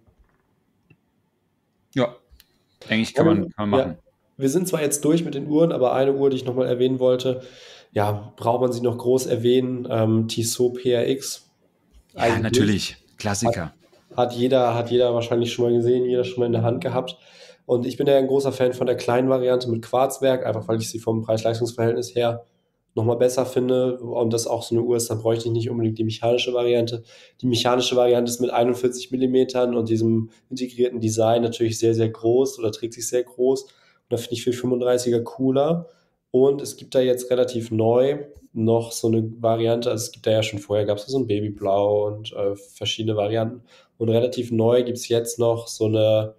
Ja, eigentlich kann, man, kann man machen. Ja. Wir sind zwar jetzt durch mit den Uhren, aber eine Uhr, die ich nochmal erwähnen wollte, ja, braucht man sie noch groß erwähnen? Ähm, Tissot PRX. Ja, natürlich. Klassiker. Hat, hat, jeder, hat jeder wahrscheinlich schon mal gesehen, jeder schon mal in der Hand gehabt. Und ich bin ja ein großer Fan von der kleinen Variante mit Quarzwerk, einfach weil ich sie vom Preis-Leistungs-Verhältnis her nochmal besser finde und das auch so eine Uhr ist, dann bräuchte ich nicht unbedingt die mechanische Variante. Die mechanische Variante ist mit 41 mm und diesem integrierten Design natürlich sehr, sehr groß oder trägt sich sehr groß. Und da finde ich für 35er cooler. Und es gibt da jetzt relativ neu noch so eine Variante, also es gibt da ja schon vorher, gab es so ein Babyblau und äh, verschiedene Varianten. Und relativ neu gibt es jetzt noch so eine,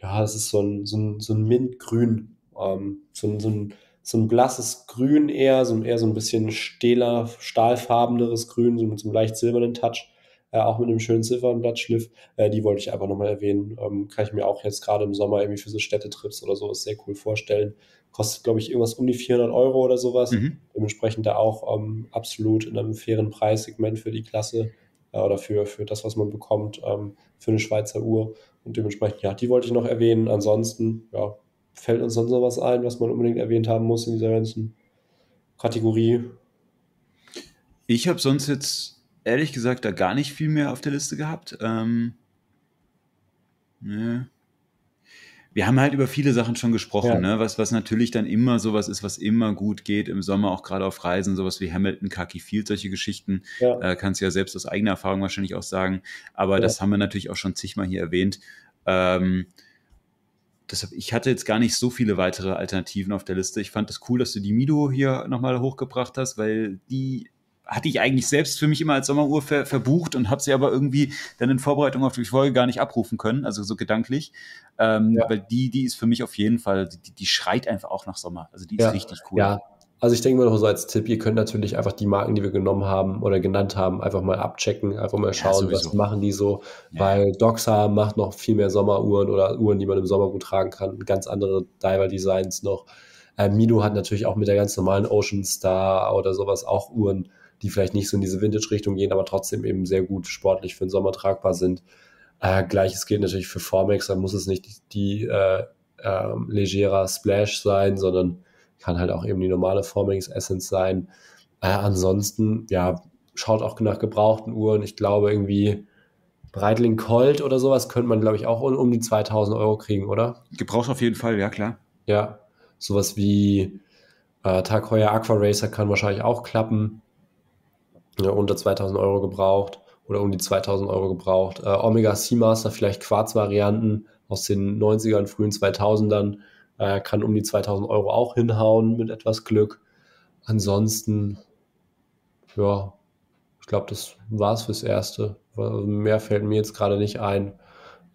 ja, es ist so ein, so ein, so ein Mintgrün, ähm, so so ein so ein blasses Grün eher, so eher so ein bisschen stähler, stahlfarbeneres Grün, so mit so einem leicht silbernen Touch, äh, auch mit einem schönen Ziffernblattschliff. Äh, die wollte ich einfach nochmal erwähnen. Ähm, kann ich mir auch jetzt gerade im Sommer irgendwie für so Städtetrips oder sowas sehr cool vorstellen. Kostet, glaube ich, irgendwas um die 400 Euro oder sowas. Mhm. Dementsprechend da auch ähm, absolut in einem fairen Preissegment für die Klasse äh, oder für, für das, was man bekommt, ähm, für eine Schweizer Uhr. Und dementsprechend, ja, die wollte ich noch erwähnen. Ansonsten, ja, fällt uns sonst noch was ein, was man unbedingt erwähnt haben muss in dieser ganzen Kategorie? Ich habe sonst jetzt ehrlich gesagt da gar nicht viel mehr auf der Liste gehabt. Ähm, ne. Wir haben halt über viele Sachen schon gesprochen, ja. ne? was, was natürlich dann immer sowas ist, was immer gut geht im Sommer, auch gerade auf Reisen, sowas wie Hamilton, Kaki Field, solche Geschichten. Ja. Äh, kannst du ja selbst aus eigener Erfahrung wahrscheinlich auch sagen. Aber ja. das haben wir natürlich auch schon zigmal hier erwähnt. Ähm, deshalb, ich hatte jetzt gar nicht so viele weitere Alternativen auf der Liste. Ich fand es das cool, dass du die Mido hier nochmal hochgebracht hast, weil die hatte ich eigentlich selbst für mich immer als Sommeruhr ver verbucht und habe sie aber irgendwie dann in Vorbereitung auf die Folge gar nicht abrufen können, also so gedanklich. Ähm, ja. Weil die, die ist für mich auf jeden Fall, die, die schreit einfach auch nach Sommer. Also die ist ja. richtig cool. Ja, also ich denke mal noch so als Tipp, ihr könnt natürlich einfach die Marken, die wir genommen haben oder genannt haben, einfach mal abchecken, einfach mal schauen, ja, was machen die so. Ja. Weil Doxa macht noch viel mehr Sommeruhren oder Uhren, die man im Sommer gut tragen kann. Ganz andere Diver-Designs noch. Äh, Mido hat natürlich auch mit der ganz normalen Ocean Star oder sowas auch Uhren, die vielleicht nicht so in diese Vintage-Richtung gehen, aber trotzdem eben sehr gut sportlich für den Sommer tragbar sind. Äh, Gleiches gilt natürlich für Formex, da muss es nicht die, äh, äh, Legera Splash sein, sondern kann halt auch eben die normale Formex Essence sein. Äh, ansonsten, ja, schaut auch nach gebrauchten Uhren. Ich glaube, irgendwie Breitling Colt oder sowas könnte man, glaube ich, auch um, die 2000 Euro kriegen, oder? Gebraucht auf jeden Fall, ja, klar. Ja, sowas wie äh, Tag Heuer Aqua Racer kann wahrscheinlich auch klappen. Ja, unter 2000 Euro gebraucht oder um die 2000 Euro gebraucht. Äh, Omega Seamaster, vielleicht Quarz-Varianten aus den 90ern, frühen 2000ern. Äh, kann um die 2000 Euro auch hinhauen mit etwas Glück. Ansonsten, ja, ich glaube, das war es fürs Erste. Mehr fällt mir jetzt gerade nicht ein,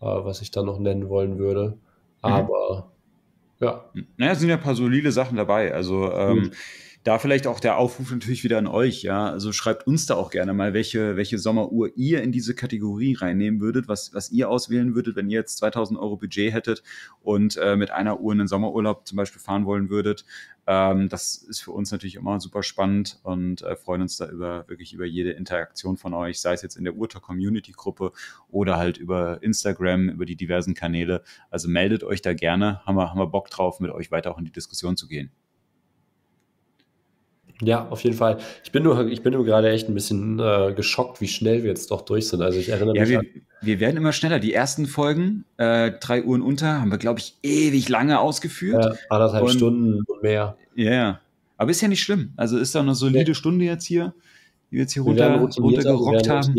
äh, was ich da noch nennen wollen würde. Mhm. Aber mhm. ja. Naja, es sind ja ein paar solide Sachen dabei. Also, ähm, mhm da vielleicht auch der Aufruf natürlich wieder an euch, ja. Also schreibt uns da auch gerne mal, welche, welche Sommeruhr ihr in diese Kategorie reinnehmen würdet, was, was ihr auswählen würdet, wenn ihr jetzt 2000 Euro Budget hättet und äh, mit einer Uhr in den Sommerurlaub zum Beispiel fahren wollen würdet. Ähm, das ist für uns natürlich immer super spannend und äh, freuen uns da über, wirklich über jede Interaktion von euch, sei es jetzt in der Urter Community Gruppe oder halt über Instagram, über die diversen Kanäle. Also meldet euch da gerne, haben wir, haben wir Bock drauf, mit euch weiter auch in die Diskussion zu gehen. Ja, auf jeden Fall. Ich bin nur, ich bin nur gerade echt ein bisschen äh, geschockt, wie schnell wir jetzt doch durch sind. Also ich erinnere ja, mich. Wir, an wir werden immer schneller. Die ersten Folgen, äh, drei Uhren unter, haben wir, glaube ich, ewig lange ausgeführt. Ja, anderthalb und, Stunden und mehr. Ja, yeah. aber ist ja nicht schlimm. Also ist da eine solide ja. Stunde jetzt hier, die wir jetzt hier runter, runtergerockt haben.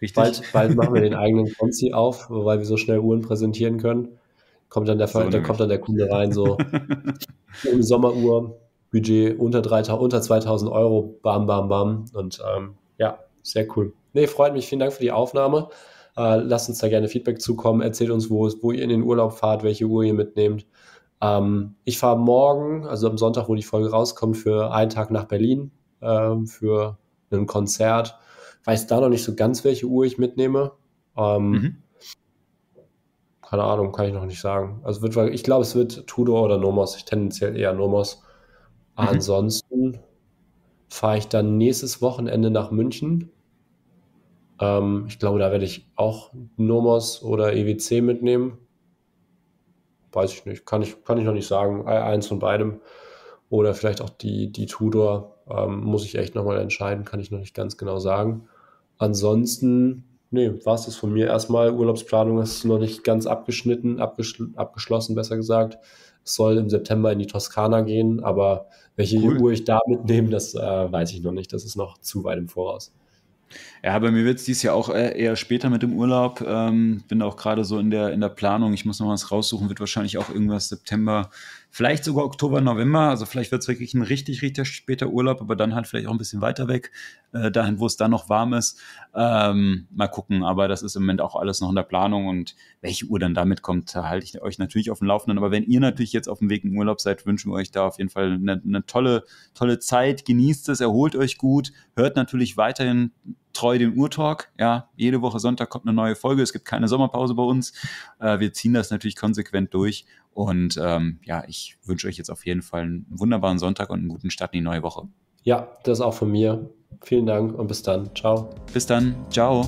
Richtig. Bald, bald machen wir den eigenen Konzi auf, weil wir so schnell Uhren präsentieren können. Kommt dann der, so, dann kommt dann der Kunde rein, so um Sommeruhr Budget unter, 3000, unter 2000 Euro, bam, bam, bam. Und ähm, ja, sehr cool. Nee, freut mich. Vielen Dank für die Aufnahme. Äh, lasst uns da gerne Feedback zukommen. Erzählt uns, wo, wo ihr in den Urlaub fahrt, welche Uhr ihr mitnehmt. Ähm, ich fahre morgen, also am Sonntag, wo die Folge rauskommt, für einen Tag nach Berlin äh, für ein Konzert. Weiß da noch nicht so ganz, welche Uhr ich mitnehme. Ähm, mhm. Keine Ahnung, kann ich noch nicht sagen. Also wird, ich glaube, es wird Tudor oder Nomos. Ich tendenziell eher Nomos. Mhm. Ansonsten fahre ich dann nächstes Wochenende nach München. Ähm, ich glaube, da werde ich auch Nomos oder EWC mitnehmen. Weiß ich nicht, kann ich, kann ich noch nicht sagen. E, eins von beidem. Oder vielleicht auch die, die Tudor. Ähm, muss ich echt nochmal entscheiden, kann ich noch nicht ganz genau sagen. Ansonsten, nee, war es das von mir erstmal. Urlaubsplanung ist noch nicht ganz abgeschnitten, abgeschl abgeschlossen, besser gesagt soll im September in die Toskana gehen, aber welche cool. Uhr ich da mitnehme, das äh, weiß ich noch nicht. Das ist noch zu weit im Voraus. Ja, bei mir wird es dieses Jahr auch äh, eher später mit dem Urlaub. Ähm, bin auch gerade so in der, in der Planung. Ich muss noch was raussuchen, wird wahrscheinlich auch irgendwas September vielleicht sogar Oktober, November. Also vielleicht wird es wirklich ein richtig, richtig später Urlaub, aber dann halt vielleicht auch ein bisschen weiter weg, äh, dahin, wo es dann noch warm ist. Ähm, mal gucken, aber das ist im Moment auch alles noch in der Planung und welche Uhr dann damit kommt, da halte ich euch natürlich auf dem Laufenden. Aber wenn ihr natürlich jetzt auf dem Weg in Urlaub seid, wünschen wir euch da auf jeden Fall eine, eine tolle, tolle Zeit. Genießt es, erholt euch gut, hört natürlich weiterhin treu den Urtalk. Ja, jede Woche Sonntag kommt eine neue Folge. Es gibt keine Sommerpause bei uns. Äh, wir ziehen das natürlich konsequent durch und ähm, ja, ich wünsche euch jetzt auf jeden Fall einen wunderbaren Sonntag und einen guten Start in die neue Woche. Ja, das auch von mir. Vielen Dank und bis dann. Ciao. Bis dann. Ciao.